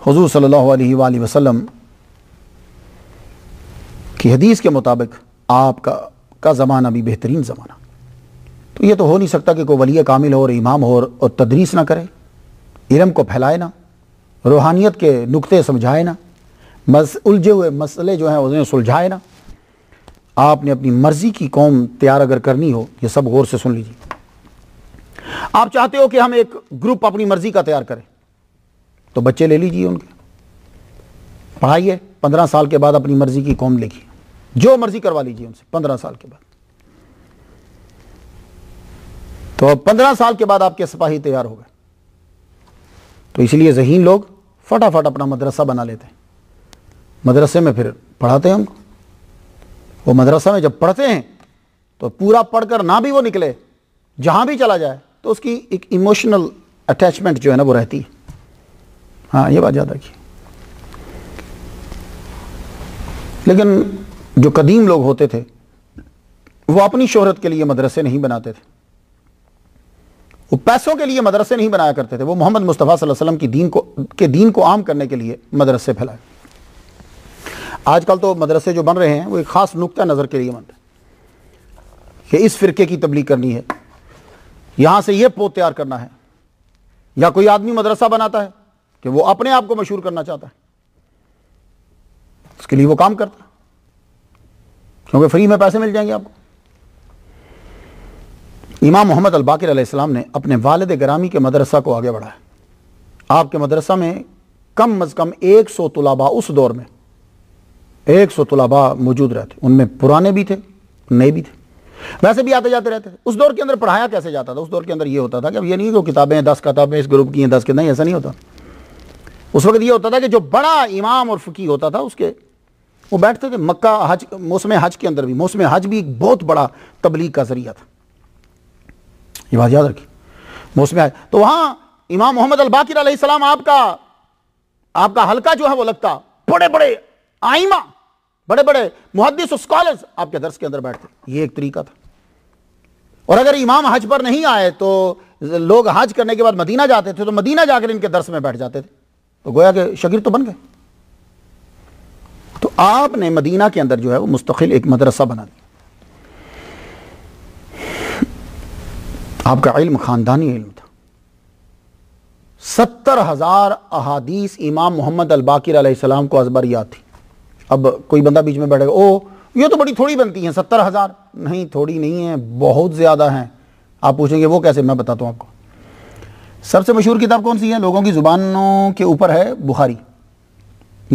हजूर सल्लल्लाहु अलैहि वसल्लम की हदीस के मुताबिक आपका का ज़माना भी बेहतरीन ज़माना तो ये तो हो नहीं सकता कि कोई वली कामिल हो और इमाम हो और तदरीस ना करे इलम को फैलाए ना रूहानियत के नुक्ते समझाए ना मस उलझे हुए मसले जो हैं उन्हें सुलझाए ना आपने अपनी मर्जी की कौम तैयार अगर करनी हो ये सब गौर से सुन लीजिए आप चाहते हो कि हम एक ग्रुप अपनी मर्जी का तैयार करें तो बच्चे ले लीजिए उनके पढ़ाइए पंद्रह साल के बाद अपनी मर्जी की कौम लिखिए जो मर्जी करवा लीजिए उनसे पंद्रह साल के बाद तो पंद्रह साल के बाद आपके सिपाही तैयार हो गए तो इसलिए जहीन लोग फटाफट अपना मदरसा बना लेते हैं मदरसे में फिर पढ़ाते हैं उनको वो मदरसा में जब पढ़ते हैं तो पूरा पढ़कर ना भी वो निकले जहाँ भी चला जाए तो उसकी एक इमोशनल अटैचमेंट जो है ना वो रहती है हाँ ये बात ज़्यादा की लेकिन जो कदीम लोग होते थे वो अपनी शोहरत के लिए मदरसे नहीं बनाते थे वो पैसों के लिए मदरसे नहीं बनाया करते थे वो मोहम्मद मुस्तफ़ा वसल्लम की दीन को के दीन को आम करने के लिए मदरसे फैलाए आजकल तो मदरसे जो बन रहे हैं वो एक ख़ास नुकता नज़र के लिए बन रहे कि इस फ़िरके की तबलीग करनी है यहाँ से ये पोत तैयार करना है या कोई आदमी मदरसा बनाता है कि वो अपने आप को मशहूर करना चाहता है उसके लिए वो काम करता क्योंकि फ्री में पैसे मिल जाएंगे आपको इमाम मोहम्मद अल बाकर अलैहिस्सलाम ने अपने वालद ग्रामी के मदरसा को आगे बढ़ाया आपके मदरसा में कम अज़ कम सौ तुलाबा उस दौर में एक सौ तलाबा मौजूद रहते उनमें पुराने भी थे नए भी थे वैसे भी आते जाते रहते उस दौर के अंदर पढ़ाया कैसे जाता था उस दौर के अंदर ये होता था कि अब ये नहीं कि किताबें दस किताबें इस ग्रुप की हैं दस नहीं ऐसा नहीं होता उस वक्त ये होता था कि जो बड़ा इमाम और फ़की होता था उसके वो बैठते थे मक्का हज मौसम हज के अंदर भी मौसम हज भी एक बहुत बड़ा तबलीग का जरिया था ये बात याद रखी मौसम हज तो वहाँ इमाम मोहम्मद अलबाकिर आपका आपका हल्का जो है वो लगता बड़े बड़े आईमा बड़े बड़े मुहदस स्कॉलर्स आपके दर्श के अंदर बैठते ये एक तरीका था और अगर इमाम हज पर नहीं आए तो लोग हज करने के बाद मदीना जाते थे तो मदीना जाकर इनके दर्श में बैठ जाते थे तो गोया के शगीर तो बन गए तो आपने मदीना के अंदर जो है वो मुस्तकिल एक मदरसा बना दिया आपका इल्म ख़ानदानी इल्म था सत्तर हज़ार अहादीस इमाम मोहम्मद अलबाकिर सलाम को अजबर याद थी अब कोई बंदा बीच में बैठेगा ओ ये तो बड़ी थोड़ी बनती है सत्तर हज़ार नहीं थोड़ी नहीं है बहुत ज़्यादा है आप पूछेंगे वो कैसे मैं बताता हूँ आपको सबसे मशहूर किताब कौन सी है लोगों की ज़ुबानों के ऊपर है बुखारी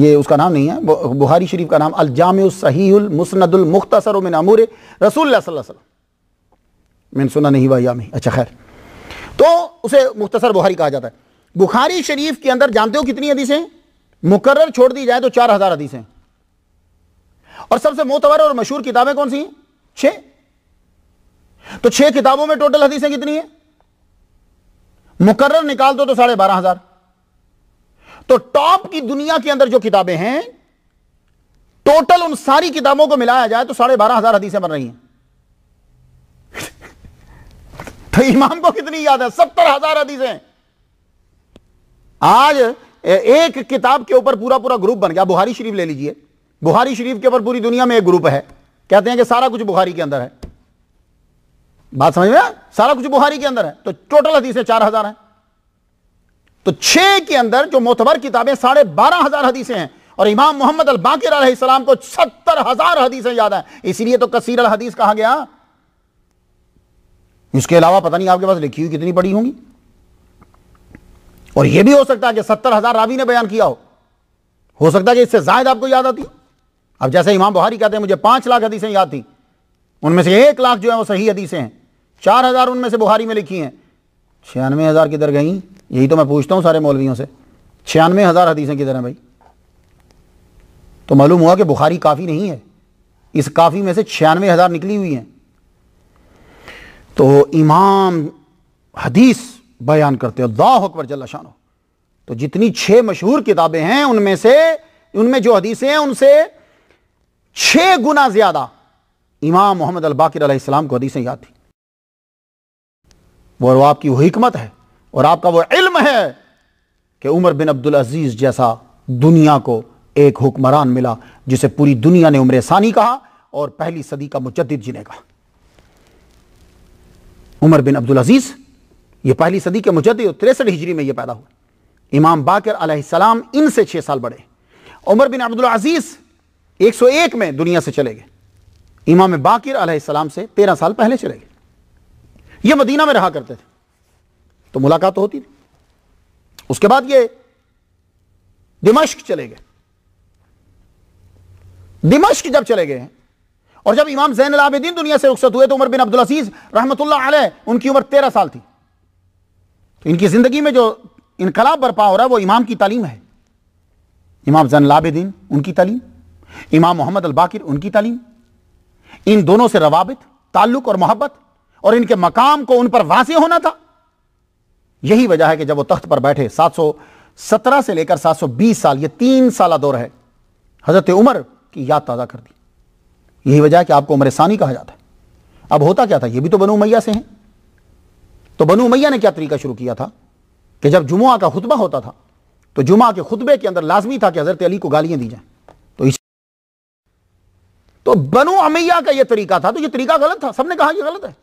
ये उसका नाम नहीं है बुहारी शरीफ का नाम अलजाम सहील मुस्नदुल मुख्तसर मिन अमूर रसूल मैंने सुना नहीं भाई में अच्छा खैर तो उसे मुख्तसर बुहारी कहा जाता है बुखारी शरीफ के अंदर जानते हो कितनी हदीसें मुकर्र छोड़ दी जाए तो चार हज़ार हदीसें और सबसे मोतवर और मशहूर किताबें कौन सी हैं छह तो छह किताबों में टोटल हदीसें कितनी हैं मुकर्र निकाल दो तो साढ़े बारह हजार तो टॉप की दुनिया के अंदर जो किताबें हैं टोटल उन सारी किताबों को मिलाया जाए तो साढ़े बारह हजार हदीसें बन रही हैं तो इमाम को कितनी याद है सत्तर हजार हदीसें आज एक किताब के ऊपर पूरा पूरा ग्रुप बन गया बुहारी शरीफ ले लीजिए बुखारी शरीफ के ऊपर पूरी दुनिया में एक ग्रुप है कहते हैं कि सारा कुछ बुखारी के अंदर है बात समझ में सारा कुछ बुखारी के अंदर है तो टोटल हदीसें चार हजार हैं तो छह के अंदर जो मोतबर किताबें साढ़े बारह हजार हदीसें हैं और इमाम मोहम्मद अल बाकी अलैहिस्सलाम को सत्तर हजार हदीसें याद हैं इसीलिए तो कसीर अल हदीस कहा गया इसके अलावा पता नहीं आपके पास लिखी हुई कितनी बड़ी होंगी और यह भी हो सकता है कि सत्तर हजार रावी ने बयान किया हो हो सकता है कि इससे जायद आपको याद आती हो अब जैसे इमाम बुहारी कहते हैं मुझे पांच लाख हदीसें याद थी उनमें से एक लाख जो है वो सही हदीसें हैं चार हज़ार उनमें से बुहारी में लिखी हैं छियानवे हज़ार किधर गई यही तो मैं पूछता हूं सारे मौलवियों से छियानवे हज़ार हदीसें किधर हैं भाई तो मालूम हुआ कि बुखारी काफ़ी नहीं है इस काफ़ी में से छियानवे हज़ार निकली हुई हैं तो इमाम हदीस बयान करते हो दाह अकबर जल्ला शानो तो जितनी छह मशहूर किताबें हैं उनमें से उनमें जो हदीसें हैं उनसे छह गुना ज़्यादा इमाम मोहम्मद अलबाकर अलैहिस्सलाम को हदीसें याद थी वो आपकी वो हमत है और आपका वो इल्म है कि उमर बिन अब्दुल अजीज़ जैसा दुनिया को एक हुक्मरान मिला जिसे पूरी दुनिया ने उम्र सानी कहा और पहली सदी का मुजद जी ने कहा उमर बिन अब्दुल अजीज़ ये पहली सदी के मुजद तिरसठ हिजरी में ये पैदा हुआ इमाम बाकर अलैहिस्सलाम इनसे छह साल बड़े उमर बिन अब्दुल अजीज़ 101 में दुनिया से चले गए इमाम बाकिर अलैहिस्सलाम से तेरह साल पहले चले गए ये मदीना में रहा करते थे तो मुलाकात तो होती थी उसके बाद ये दिमश्क चले गए दिमश्क जब चले गए और जब इमाम जैन आबिदीन दुनिया से रुखसत हुए तो उमर बिन अब्दुल अजीज रहमतुल्लाह उनकी उम्र तेरह साल थी तो इनकी ज़िंदगी में जो इनकलाब बर्पा हो रहा है वो इमाम की तालीम है इमाम जैन आबिदीन उनकी तालीम इमाम मोहम्मद अल बाकिर उनकी तालीम इन दोनों से रवाबित ताल्लुक और मोहब्बत और इनके मकाम को उन पर वाजे होना था यही वजह है कि जब वो तख्त पर बैठे 717 से लेकर 720 साल ये तीन साल दौर है हजरत उमर की याद ताज़ा कर दी यही वजह है कि आपको उमर सानी कहा जाता है अब होता क्या था यह भी तो बनु मैया से हैं तो बनु मैया ने क्या तरीका शुरू किया था कि जब जुमुआ का खुतबा होता था तो जुमा के खुतबे के अंदर लाजमी था कि हज़रत अली को गालियां दी जाएं तो बनु अमैया का यह तरीका था तो यह तरीका गलत था सबने कहा यह गलत है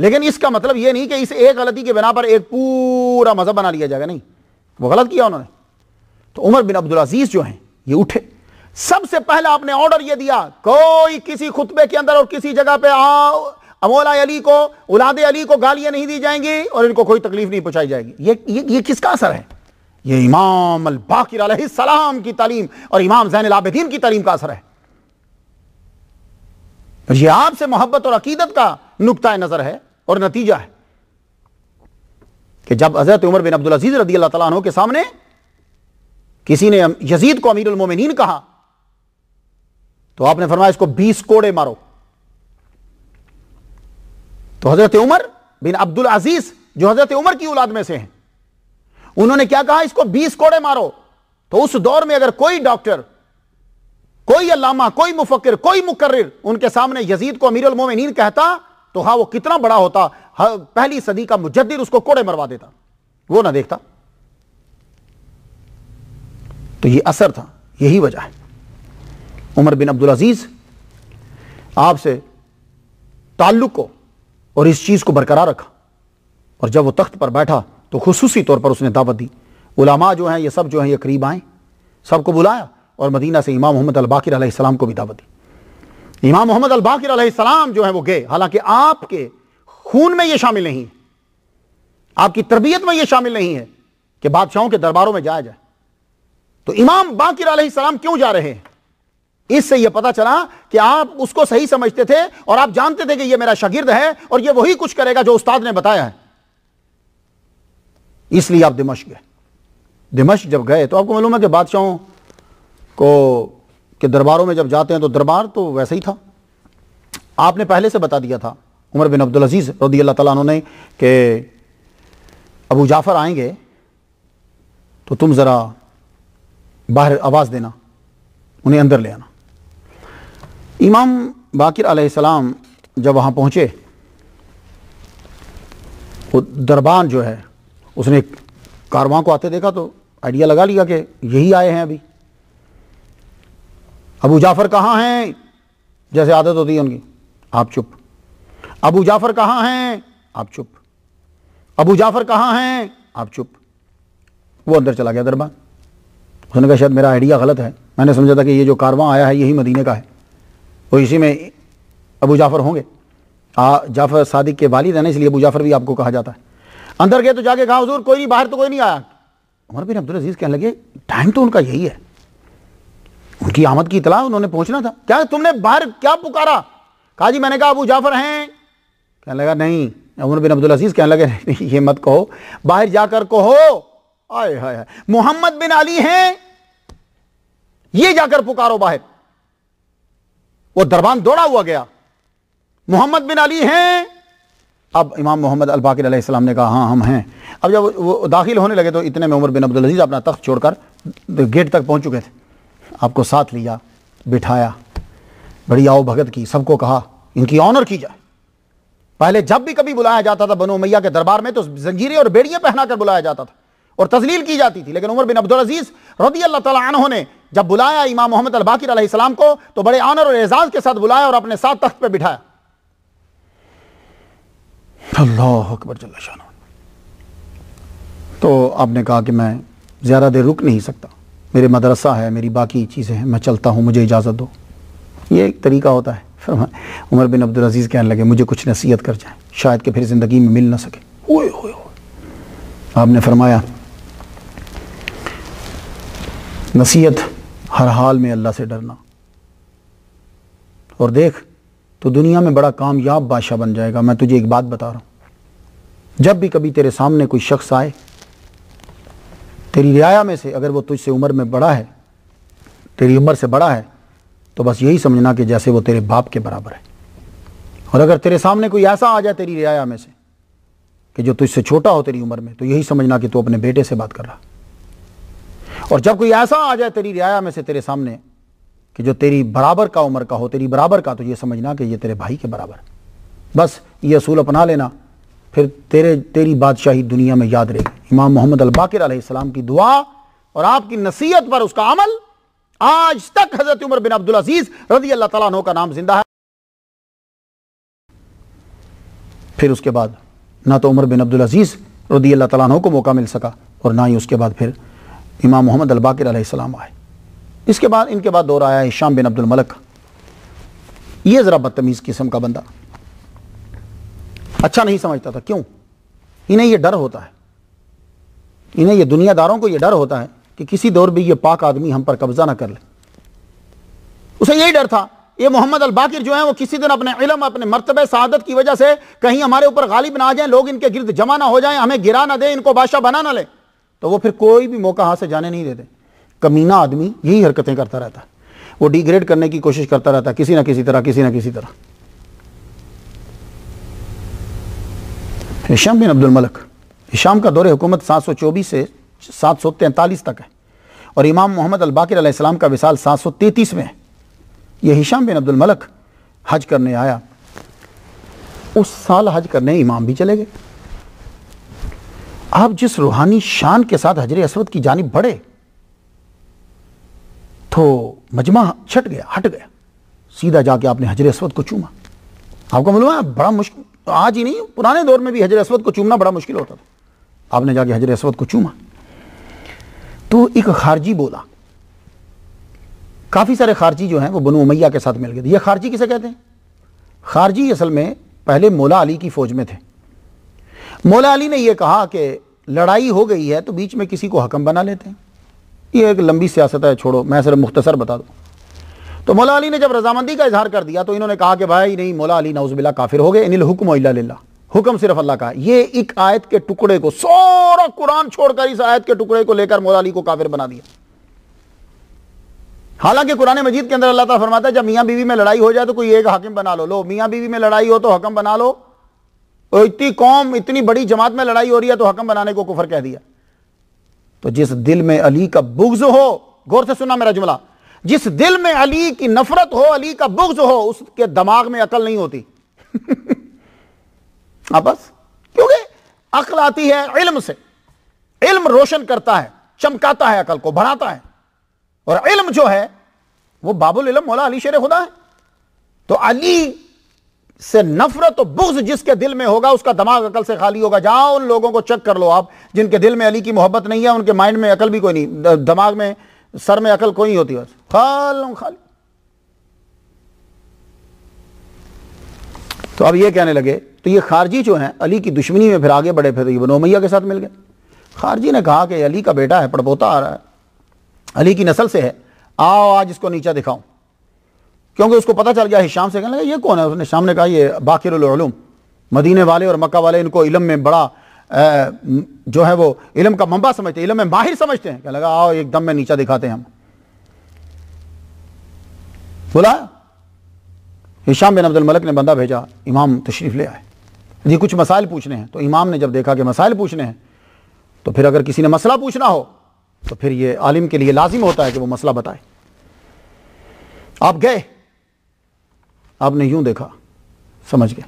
लेकिन इसका मतलब यह नहीं कि इस एक गलती के बिना पर एक पूरा मजहब बना लिया जाएगा नहीं वो गलत किया उन्होंने तो उमर बिन अब्दुल अजीज जो हैं ये उठे सबसे पहले आपने ऑर्डर ये दिया कोई किसी खुतबे के अंदर और किसी जगह पे आओ अमोला अली को उलादे अली को गालियां नहीं दी जाएंगी और इनको कोई तकलीफ नहीं पहुंचाई जाएगी ये ये, ये किसका असर है ये इमाम अल बाकी सलाम की तालीम और इमाम जैन आबदीन की तालीम का असर है यह आपसे मोहब्बत और अकीदत का नुकता नज़र है और नतीजा है कि जब हज़रत उमर बिन अब्दुल अजीज़ रदी अल्लाह तला के सामने किसी ने यजीद को अमीर उलमोमिन कहा तो आपने फरमाया इसको बीस कोड़े मारो तो हज़रत उमर बिन अब्दुल अजीज जो हज़रत उमर की औलाद में से हैं उन्होंने क्या कहा इसको बीस कोड़े मारो तो उस दौर में अगर कोई डॉक्टर कोई अलामा कोई मुफक्र कोई मुकर्र उनके सामने यजीद को अमीर उलमोमिन कहता तो हाँ वो कितना बड़ा होता हाँ, पहली सदी का मुजद्दिर उसको कोड़े मरवा देता वो ना देखता तो ये असर था यही वजह है उमर बिन अब्दुल अजीज आपसे ताल्लुक को और इस चीज़ को बरकरार रखा और जब वो तख्त पर बैठा तो खसूसी तौर पर उसने दावत दी उलामा जो है ये सब जो है ये करीब आए सबको बुलाया और मदीना से इमाम मोहम्मद अलबाकिर अलैहिस्सलाम को भी दावत दी इमाम मोहम्मद अलबाकिर अलैहिस्सलाम जो है वो गए हालांकि आपके खून में ये शामिल नहीं है आपकी तरबियत में ये शामिल नहीं है कि बादशाहों के दरबारों में जाया जाए तो इमाम बाकिर अलैहिस्सलाम क्यों जा रहे हैं इससे यह पता चला कि आप उसको सही समझते थे और आप जानते थे कि यह मेरा शागिर्द है और यह वही कुछ करेगा जो उस्ताद ने बताया है इसलिए आप दिमश गए दिमश जब गए तो आपको मालूम है कि बादशाहों को के दरबारों में जब जाते हैं तो दरबार तो वैसे ही था आपने पहले से बता दिया था उमर बिन अब्दुल अजीज़ रदी अल्लाह तला उन्होंने कि अबू जाफ़र आएंगे तो तुम ज़रा बाहर आवाज़ देना उन्हें अंदर ले आना इमाम बाकिर आलाम जब वहाँ पहुँचे वो दरबान जो है उसने कारवां को आते देखा तो आइडिया लगा लिया कि यही आए हैं अभी अबू जाफ़र कहाँ हैं जैसे आदत होती है उनकी आप चुप अबू जाफ़र कहाँ हैं आप चुप अबू जाफ़र कहाँ हैं आप चुप वो अंदर चला गया दरबार उसने कहा शायद मेरा आइडिया गलत है मैंने समझा था कि ये जो कारवां आया है यही मदीने का है और इसी में अबू जाफ़र होंगे आ जाफ़र सादिक के वालिद हैं ना इसलिए अबू जाफ़र भी आपको कहा जाता है अंदर गए तो जाके कहा हजूर कोई नहीं बाहर तो कोई नहीं आया उमर बिन अब्दुल अजीज़ कहने लगे टाइम तो उनका यही है उनकी आमद की इतला उन्होंने पहुंचना था क्या तुमने बाहर क्या पुकारा कहा जी मैंने कहा अबू जाफर हैं कहने लगा नहीं उमर बिन अब्दुल अजीज़ कहने लगे ये मत कहो बाहर जाकर कहो आय हाय मोहम्मद बिन अली हैं ये जाकर पुकारो बाहर वो दरबान दौड़ा हुआ गया मोहम्मद बिन अली हैं अब इमाम मोहम्मद अलबाकिर ने कहा हाँ हम हैं अब जब वो दाखिल होने लगे तो इतने में उमर बिन अब्दुल अजीज़ अपना तख्त छोड़कर गेट तक पहुंच चुके थे आपको साथ लिया बिठाया बड़ी आओ भगत की सबको कहा इनकी ऑनर की जाए पहले जब भी कभी बुलाया जाता था बनो मैया के दरबार में तो जंजीरें और बेड़ियां पहनाकर बुलाया जाता था और तजलील की जाती थी लेकिन उमर बिन अब्दुल अजीज रदी अल्लाह तहों ने जब बुलाया इमाम मोहम्मद अलबाकिर सलाम को तो बड़े ऑनर और एजाज के साथ बुलाया और अपने साथ तख्त पर बिठाया अल्लाह अकबर तो आपने कहा कि मैं ज़्यादा देर रुक नहीं सकता मेरे मदरसा है मेरी बाकी चीज़ें हैं मैं चलता हूँ मुझे इजाज़त दो ये एक तरीका होता है फरमा उमर बिन अब्दुल अजीज़ कहने लगे मुझे कुछ नसीहत कर जाए शायद कि फिर ज़िंदगी में मिल ना सके ओए ओए आपने फरमाया नसीहत हर हाल में अल्लाह से डरना और देख तो दुनिया में बड़ा कामयाब बादशाह बन जाएगा मैं तुझे एक बात बता रहा हूँ जब भी कभी तेरे सामने कोई शख्स आए तेरी रियाया में से अगर वो तुझसे उम्र में बड़ा है तेरी उम्र से बड़ा है तो बस यही समझना कि जैसे वो तेरे बाप के बराबर है और अगर तेरे सामने कोई ऐसा आ जाए तेरी रियाया में से कि जो तुझसे छोटा हो तेरी उम्र में तो यही समझना कि तू अपने बेटे से बात कर रहा और जब कोई ऐसा आ जाए तेरी रियाया में से तेरे सामने कि जो तेरी बराबर का उम्र का हो तेरी बराबर का तो ये समझना कि ये तेरे भाई के बराबर बस ये असूल अपना लेना फिर तेरे तेरी बादशाही दुनिया में याद रहेगी इमाम मोहम्मद अलबाकर सलाम की दुआ और आपकी नसीहत पर उसका अमल आज तक हजरत उमर बिन अब्दुल अजीज रजी अल्लाह तला का नाम जिंदा है फिर उसके बाद ना तो उमर बिन अब्दुल अजीज़ रदी अल्लाह तला को मौका मिल सका और ना ही उसके बाद फिर इमाम मोहम्मद अलबाकर सलाम आए इसके बाद इनके बाद दौर आया शाम बिन अब्दुल मलक ये ज़रा बदतमीज़ किस्म का बंदा अच्छा नहीं समझता था क्यों इन्हें यह डर होता है इन्हें यह दुनियादारों को यह डर होता है कि किसी दौर भी यह पाक आदमी हम पर कब्जा ना कर ले उसे यही डर था ये मोहम्मद अल बाकिर जो है वो किसी दिन अपने इलम अपने मरतब शहादत की वजह से कहीं हमारे ऊपर गालिब ना आ जाए लोग इनके गिरद जमा ना हो जाए हमें गिरा ना दे इनको बादशाह बना ना ले तो वो फिर कोई भी मौका हाथ से जाने नहीं देते कमीना आदमी यही हरकतें करता रहता है वो डिग्रेड करने की कोशिश करता रहता है किसी ना किसी तरह किसी ना किसी तरह हिशाम बिन अब्दुलमलक हिशाम का दौर हुकूमत सात सौ चौबीस से सात सौ तैंतालीस तक है और इमाम मोहम्मद अलबाकर का विसाल सात सौ तैंतीस में है यह हिशाम बिन अब्दुलमलक हज करने आया उस साल हज करने इमाम भी चले गए आप जिस रूहानी शान के साथ हजर असवद की जानब बढ़े तो मजमा छट गया हट गया सीधा जाके आपने हजर असवद को चूमा आपको मालूम है बड़ा मुश्किल तो आज ही नहीं पुराने दौर में भी हजर असवद को चूमना बड़ा मुश्किल होता था आपने जाके हजर असवद को चूमा तो एक खारजी बोला काफ़ी सारे खारजी जो हैं वो बनु उमैया के साथ मिल गए थे ये खारजी किसे कहते हैं खारजी असल में पहले मौला अली की फ़ौज में थे मौला अली ने यह कहा कि लड़ाई हो गई है तो बीच में किसी को हकम बना लेते हैं ये एक लंबी सियासत है छोड़ो मैं सिर्फ मुख्तसर बता दूँ तो मौला अली ने जब रजामंदी का इजहार कर दिया तो इन्होंने कहा कि भाई नहीं मौला अली नवजबिल्ला काफिर हो गए इनिल हुक्म हुक्म सिर्फ अल्लाह का ये एक आयत के टुकड़े को सारा कुरान छोड़कर इस आयत के टुकड़े को लेकर मौला अली को काफिर बना दिया हालांकि कुरान मजीद के अंदर अल्लाह ताला फरमाता है जब मियां बीवी में लड़ाई हो जाए तो कोई एक हाकिम बना लो लो मियां बीवी में लड़ाई हो तो हकम बना लो और इतनी कौम इतनी बड़ी जमात में लड़ाई हो रही है तो हकम बनाने को कुफर कह दिया तो जिस दिल में अली का बुग्ज हो गौर से सुना मेरा जुमला जिस दिल में अली की नफरत हो अली का बुग्ज हो उसके दिमाग में अकल नहीं होती आपस क्योंकि अकल आती है इल्म से इल्म रोशन करता है चमकाता है अकल को बढ़ाता है और इल्म जो है वो बाबुल इल्म मौला अली शेर खुदा है तो अली से नफरत और बुग्ज जिसके दिल में होगा उसका दिमाग अकल से खाली होगा जाओ उन लोगों को चेक कर लो आप जिनके दिल में अली की मोहब्बत नहीं है उनके माइंड में अकल भी कोई नहीं दिमाग में सर में अकल कोई होती बस खाल खाली तो अब ये कहने लगे तो ये खारजी जो हैं अली की दुश्मनी में फिर आगे बढ़े फिर बनो मैया के साथ मिल गए खारजी ने कहा कि अली का बेटा है पड़पोता आ रहा है अली की नस्ल से है आओ आज इसको नीचा दिखाऊं क्योंकि उसको पता चल गया हिशाम से कहने लगा ये कौन है उसने शाम ने कहा ये बाकी मदीने वाले और मक्का वाले इनको इलम में बड़ा जो है वो इलम का मंबा समझते हैं इलम में माहिर समझते हैं क्या लगा आओ एकदम में नीचा दिखाते हैं हम बोला हिशाम बिन अब्दुल मलक ने बंदा भेजा इमाम तशरीफ़ ले आए ये कुछ मसाइल पूछने हैं तो इमाम ने जब देखा कि मसाइल पूछने हैं तो फिर अगर किसी ने मसला पूछना हो तो फिर ये आलिम के लिए लाजिम होता है कि वो मसला बताए आप गए आपने यूं देखा समझ गए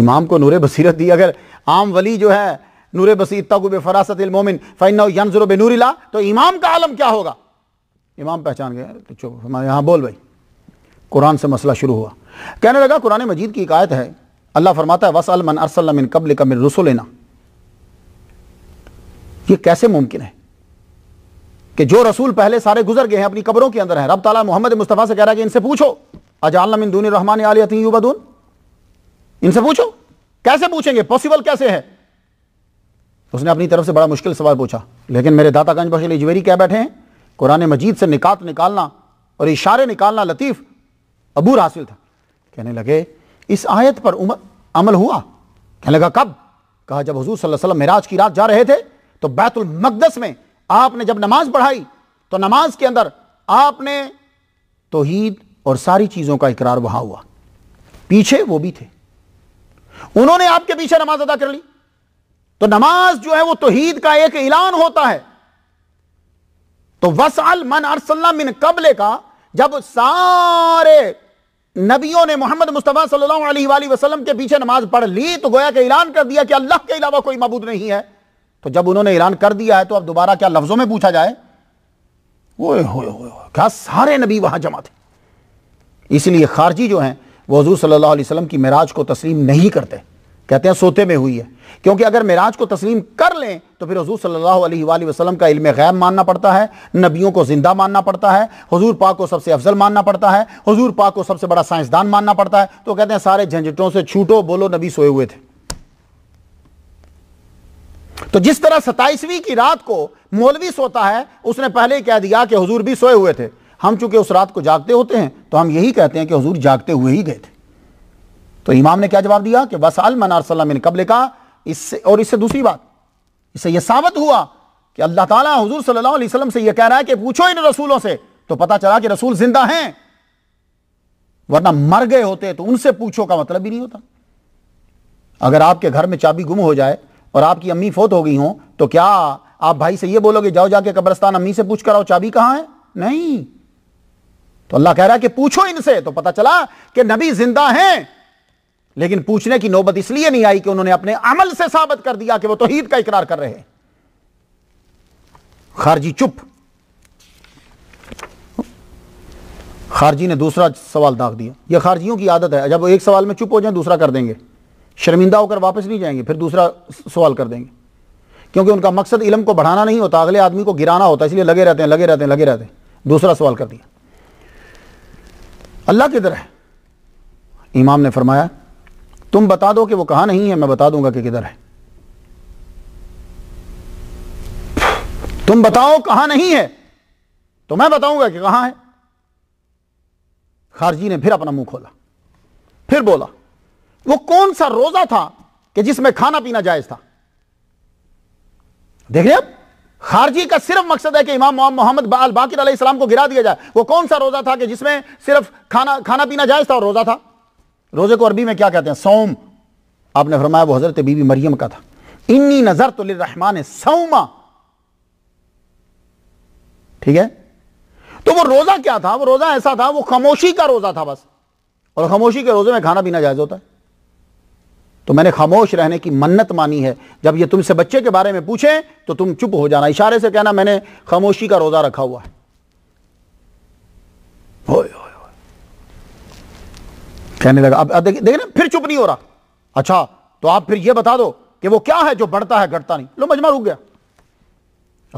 इमाम को नूर बसीरत दी अगर आम वली जो है नूर बसी तगुब फरासत मोमिन फ़ैन यनजुर नूरिला तो इमाम का आलम क्या होगा इमाम पहचान गए तो चुप हमारे यहाँ बोल भाई कुरान से मसला शुरू हुआ कहने लगा कुरान मजीद की आयत है अल्लाह फरमाता है वसअल मन मिन कबल कमिन लेना ये कैसे मुमकिन है कि जो रसूल पहले सारे गुजर गए हैं अपनी कब्रों के अंदर हैं रब ताला मोहम्मद मुस्तफ़ा से कह रहा है कि इनसे पूछो मिन दून रहमान आलियतिन इनसे पूछो कैसे पूछेंगे पॉसिबल कैसे है उसने अपनी तरफ से बड़ा मुश्किल सवाल पूछा लेकिन मेरे दातागंज बशील इजवेरी क्या बैठे हैं कुरान मजीद से निकात निकालना और इशारे निकालना लतीफ़ अबूर हासिल था कहने लगे इस आयत पर उमर अमल हुआ कहने लगा कब कहा जब हजूर सल्लम महराज की रात जा रहे थे तो बैतुल मकदस में आपने जब नमाज पढ़ाई तो नमाज के अंदर आपने तोहीद और सारी चीज़ों का इकरार वहां हुआ पीछे वो भी थे उन्होंने आपके पीछे नमाज अदा कर ली तो नमाज जो है वो तोहीद का एक ऐलान होता है तो वसअल मन अरसल्ला मिन कबले का जब सारे नबियों ने मोहम्मद मुस्तफ़ा सल्लल्लाहु अलैहि वसल्लम के पीछे नमाज पढ़ ली तो गोया के ऐलान कर दिया कि अल्लाह के अलावा कोई मबूद नहीं है तो जब उन्होंने ऐलान कर दिया है तो अब दोबारा क्या लफ्ज़ों में पूछा जाए क्या सारे नबी वहां जमा थे इसलिए खारजी जो है वो हजू सल्ला वसलम की मराज को तस्लीम नहीं करते कहते हैं सोते में हुई है क्योंकि अगर मराज को तस्लीम कर लें तो फिर हजूर सल्ला वसलम का इल्म गैब मानना पड़ता है नबियों को ज़िंदा मानना पड़ता है हजूर पाक को सबसे अफजल मानना पड़ता है हजूर पाक को सबसे बड़ा साइंसदान मानना पड़ता है तो कहते हैं सारे झंझटों से छूटो बोलो नबी सोए हुए थे तो जिस तरह सताइसवीं की रात को मौलवी सोता है उसने पहले ही कह दिया कि हजूर भी सोए हुए थे हम चूंकि उस रात को जागते होते हैं तो हम यही कहते हैं कि हजूर जागते हुए ही गए थे तो इमाम ने क्या जवाब दिया कि वसाल मनारसलम कबले का इससे और इससे दूसरी बात इससे यह साबित हुआ कि अल्लाह ताला हुजूर सल्लल्लाहु अलैहि वसल्लम से यह कह रहा है कि पूछो इन रसूलों से तो पता चला कि रसूल जिंदा हैं वरना मर गए होते तो उनसे पूछो का मतलब ही नहीं होता अगर आपके घर में चाबी गुम हो जाए और आपकी अम्मी फोत हो गई हो तो क्या आप भाई से यह बोलोगे जाओ जाके कब्रस्तान अम्मी से पूछ कर आओ चाबी कहां है नहीं तो अल्लाह कह रहा है कि पूछो इनसे तो पता चला कि नबी जिंदा हैं लेकिन पूछने की नौबत इसलिए नहीं आई कि उन्होंने अपने अमल से साबित कर दिया कि वो तोहीद का इकरार कर रहे हैं खारजी चुप खारजी ने दूसरा सवाल दाग दिया यह खारजियों की आदत है जब एक सवाल में चुप हो जाए दूसरा कर देंगे शर्मिंदा होकर वापस नहीं जाएंगे फिर दूसरा सवाल कर देंगे क्योंकि उनका मकसद इलम को बढ़ाना नहीं होता अगले आदमी को गिराना होता इसलिए लगे रहते हैं लगे रहते हैं लगे रहते हैं दूसरा सवाल कर दिया अल्लाह किधर है इमाम ने फरमाया तुम बता दो कि वो कहा नहीं है मैं बता दूंगा कि किधर है तुम बताओ कहां नहीं है तो मैं बताऊंगा कि कहां है खारजी ने फिर अपना मुंह खोला फिर बोला वो कौन सा रोजा था कि जिसमें खाना पीना जायज था देख रहे आप खारजी का सिर्फ मकसद है कि इमाम मोहम्मद बाल बाकी सलाम को गिरा दिया जाए वो कौन सा रोज़ा था कि जिसमें सिर्फ खाना खाना पीना जायज़ था और रोज़ा था रोज़े को अरबी में क्या कहते हैं सोम आपने फरमाया वो हज़रत बीबी मरियम का था इन्नी नज़र तो रहमान सौमा ठीक है तो वो रोज़ा क्या था वो रोज़ा ऐसा था वो खामोशी का रोज़ा था बस और खामोशी के रोज़े में खाना पीना जायज़ होता है तो मैंने खामोश रहने की मन्नत मानी है जब ये तुमसे बच्चे के बारे में पूछे तो तुम चुप हो जाना इशारे से कहना मैंने खामोशी का रोज़ा रखा हुआ है कहने लगा अब देख ना फिर चुप नहीं हो रहा अच्छा तो आप फिर ये बता दो कि वो क्या है जो बढ़ता है घटता नहीं लो मजमा रुक गया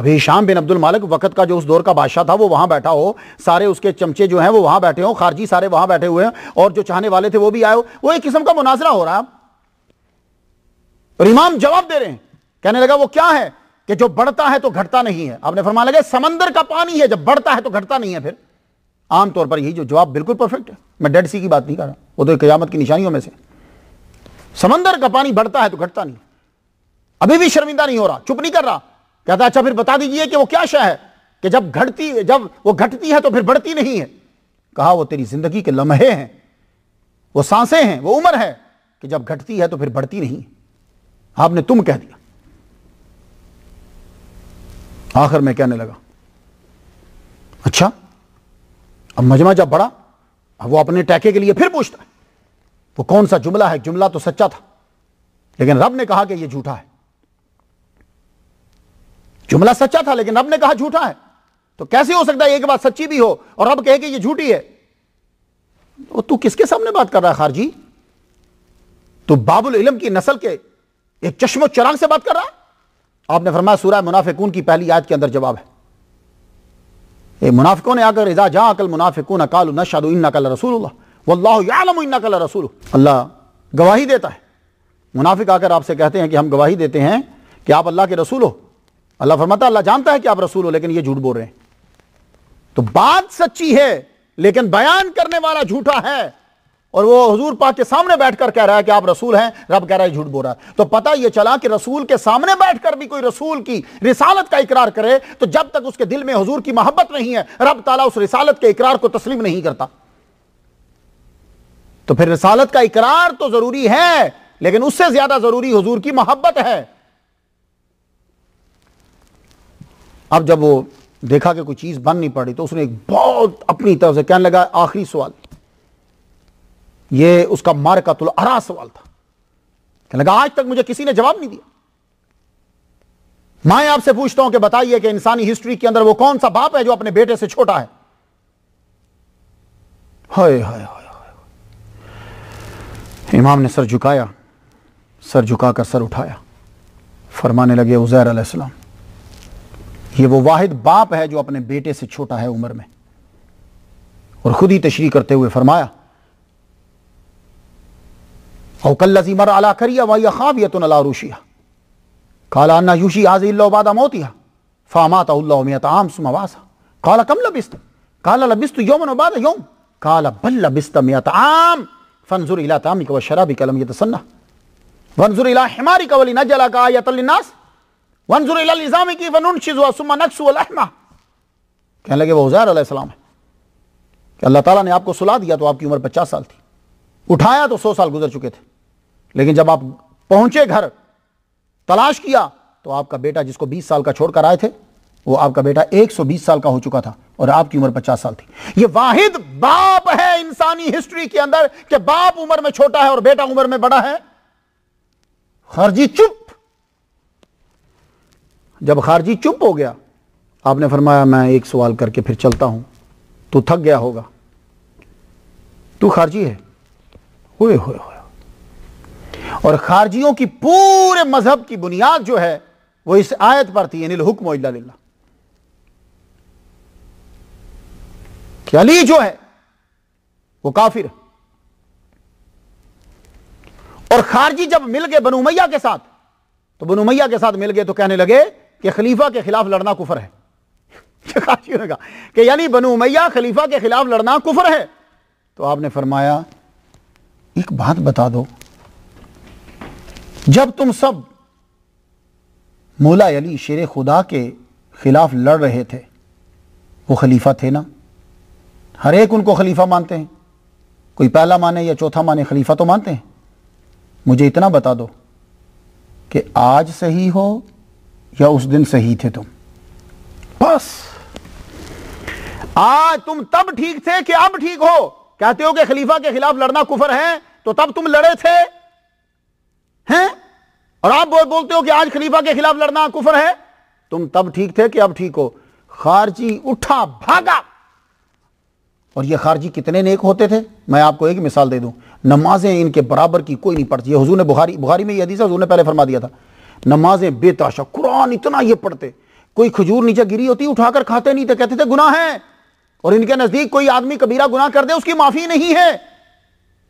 अभी शाम बिन अब्दुल मालिक वक़्त का जो उस दौर का बादशाह था वो वहां बैठा हो सारे उसके चमचे जो हैं वो वहां बैठे हो खारजी सारे वहां बैठे हुए हैं और जो चाहने वाले थे वो भी आए हो वो एक किस्म का मुनाजरा हो रहा है और इमाम जवाब दे रहे हैं कहने लगा वो क्या है कि जो बढ़ता है तो घटता नहीं है आपने फरमा लगा समंदर का पानी है जब बढ़ता है तो घटता नहीं है फिर आमतौर पर यही जो जवाब बिल्कुल परफेक्ट है मैं डेड सी की बात नहीं कर रहा वो तो क्यामत की निशानियों में से समंदर का पानी बढ़ता है तो घटता नहीं अभी भी शर्मिंदा नहीं हो रहा चुप नहीं कर रहा कहता अच्छा फिर बता दीजिए कि वो क्या शह है कि जब घटती जब वो घटती है तो फिर बढ़ती नहीं है कहा वो तेरी जिंदगी के लम्हे हैं वो सांसें हैं वो उम्र है कि जब घटती है तो फिर बढ़ती नहीं है आपने तुम कह दिया आखिर में कहने लगा अच्छा अब मजमा जब बड़ा अब वो अपने टैके के लिए फिर पूछता है वो कौन सा जुमला है जुमला तो सच्चा था लेकिन रब ने कहा कि ये झूठा है जुमला सच्चा था लेकिन रब ने कहा झूठा है तो कैसे हो सकता है एक बात सच्ची भी हो और रब कहे कि ये झूठी है तो तू किसके सामने बात कर रहा है खारजी तू बाबुल इलम की नस्ल के एक चश्मो चरांग से बात कर रहा है आपने फरमाया सूरह मुनाफिकून की पहली याद के अंदर जवाब है ये मुनाफिकों ने आकर इजा जा अकल मुनाफिकून अकाल नशाद इन्ना कल रसूल वल्लाम इन्ना कल रसूल अल्लाह गवाही देता है मुनाफिक आकर आपसे कहते हैं कि हम गवाही देते हैं कि आप अल्लाह के रसूल हो अल्लाह फरमाता अल्लाह जानता है कि आप रसूल हो लेकिन ये झूठ बोल रहे हैं तो बात सच्ची है लेकिन बयान करने वाला झूठा है और वो हजूर पाक के सामने बैठकर कह रहा है कि आप रसूल हैं रब कह रहा है झूठ बोल रहा है तो पता ये चला कि रसूल के सामने बैठकर भी कोई रसूल की रिसालत का इकरार करे तो जब तक उसके दिल में हजूर की मोहब्बत नहीं है रब ताला उस रिसालत के इकरार को तस्लीम नहीं करता तो फिर रिसालत का इकरार तो जरूरी है लेकिन उससे ज्यादा जरूरी हजूर की मोहब्बत है अब जब वो देखा कि कोई चीज बन नहीं पड़ी तो उसने एक बहुत अपनी तरफ से कहने लगा आखिरी सवाल ये उसका तुल अरा सवाल था कहने लगा आज तक मुझे किसी ने जवाब नहीं दिया मैं आपसे पूछता हूं कि बताइए कि इंसानी हिस्ट्री के अंदर वो कौन सा बाप है जो अपने बेटे से छोटा है हाय हाय हाय इमाम ने सर झुकाया सर झुका कर सर उठाया फरमाने लगे उजैर अलैहिस्सलाम ये वो वाहिद बाप है जो अपने बेटे से छोटा है उम्र में और खुद ही तशरी करते हुए फरमाया मर अला करिया काला अन्ना यूशी मोतिया सुमवासा काला कम लबिस्त काला लबिस्त योमन वबाद योम काला बल लबिस्त मियत आम फनजुर तामिक व शराबी कलम यतसन्ना वनजुर कवली नजला का वनजुर की नक्सु कहने लगे है कि अल्लाह ताला ने आपको सुला दिया तो आपकी उम्र पचास साल थी उठाया तो सौ साल गुजर चुके थे लेकिन जब आप पहुंचे घर तलाश किया तो आपका बेटा जिसको 20 साल का छोड़कर आए थे वो आपका बेटा 120 साल का हो चुका था और आपकी उम्र 50 साल थी ये वाहिद बाप है इंसानी हिस्ट्री के अंदर कि बाप उम्र में छोटा है और बेटा उम्र में बड़ा है खारजी चुप जब खारजी चुप हो गया आपने फरमाया मैं एक सवाल करके फिर चलता हूं तू थक गया होगा तू खारजी है हुए हुए हुए। और खारजियों की पूरे मजहब की बुनियाद जो है वो इस आयत पर थी अनिल हुक्म अली जो है वो काफिर और खारजी जब मिल गए बनुमैया के साथ तो बनुमैया के साथ मिल गए तो कहने लगे कि खलीफा के खिलाफ लड़ना कुफर है खारजी ने कहा कि यानी बनुमैया खलीफा के खिलाफ लड़ना कुफर है तो आपने फरमाया एक बात बता दो जब तुम सब मौला अली शेर खुदा के खिलाफ लड़ रहे थे वो खलीफा थे ना हर एक उनको खलीफा मानते हैं कोई पहला माने या चौथा माने खलीफा तो मानते हैं मुझे इतना बता दो कि आज सही हो या उस दिन सही थे तुम बस आज तुम तब ठीक थे कि अब ठीक हो कहते हो कि खलीफा के खिलाफ लड़ना कुफर है तो तब तुम लड़े थे हैं और आप बोलते हो कि आज खलीफा के खिलाफ लड़ना कुफर है तुम तब ठीक थे कि अब ठीक हो खारजी उठा भागा और ये खारजी कितने नेक होते थे मैं आपको एक मिसाल दे दूं नमाजें इनके बराबर की कोई नहीं पढ़ती हजू ने बुखारी बुखारी में ये हदीस ने पहले फरमा दिया था नमाजें बेताशा कुरान इतना ये पढ़ते कोई खजूर नीचे गिरी होती उठाकर खाते नहीं थे कहते थे गुना है और इनके नज़दीक कोई आदमी कबीरा गुना कर दे उसकी माफ़ी नहीं है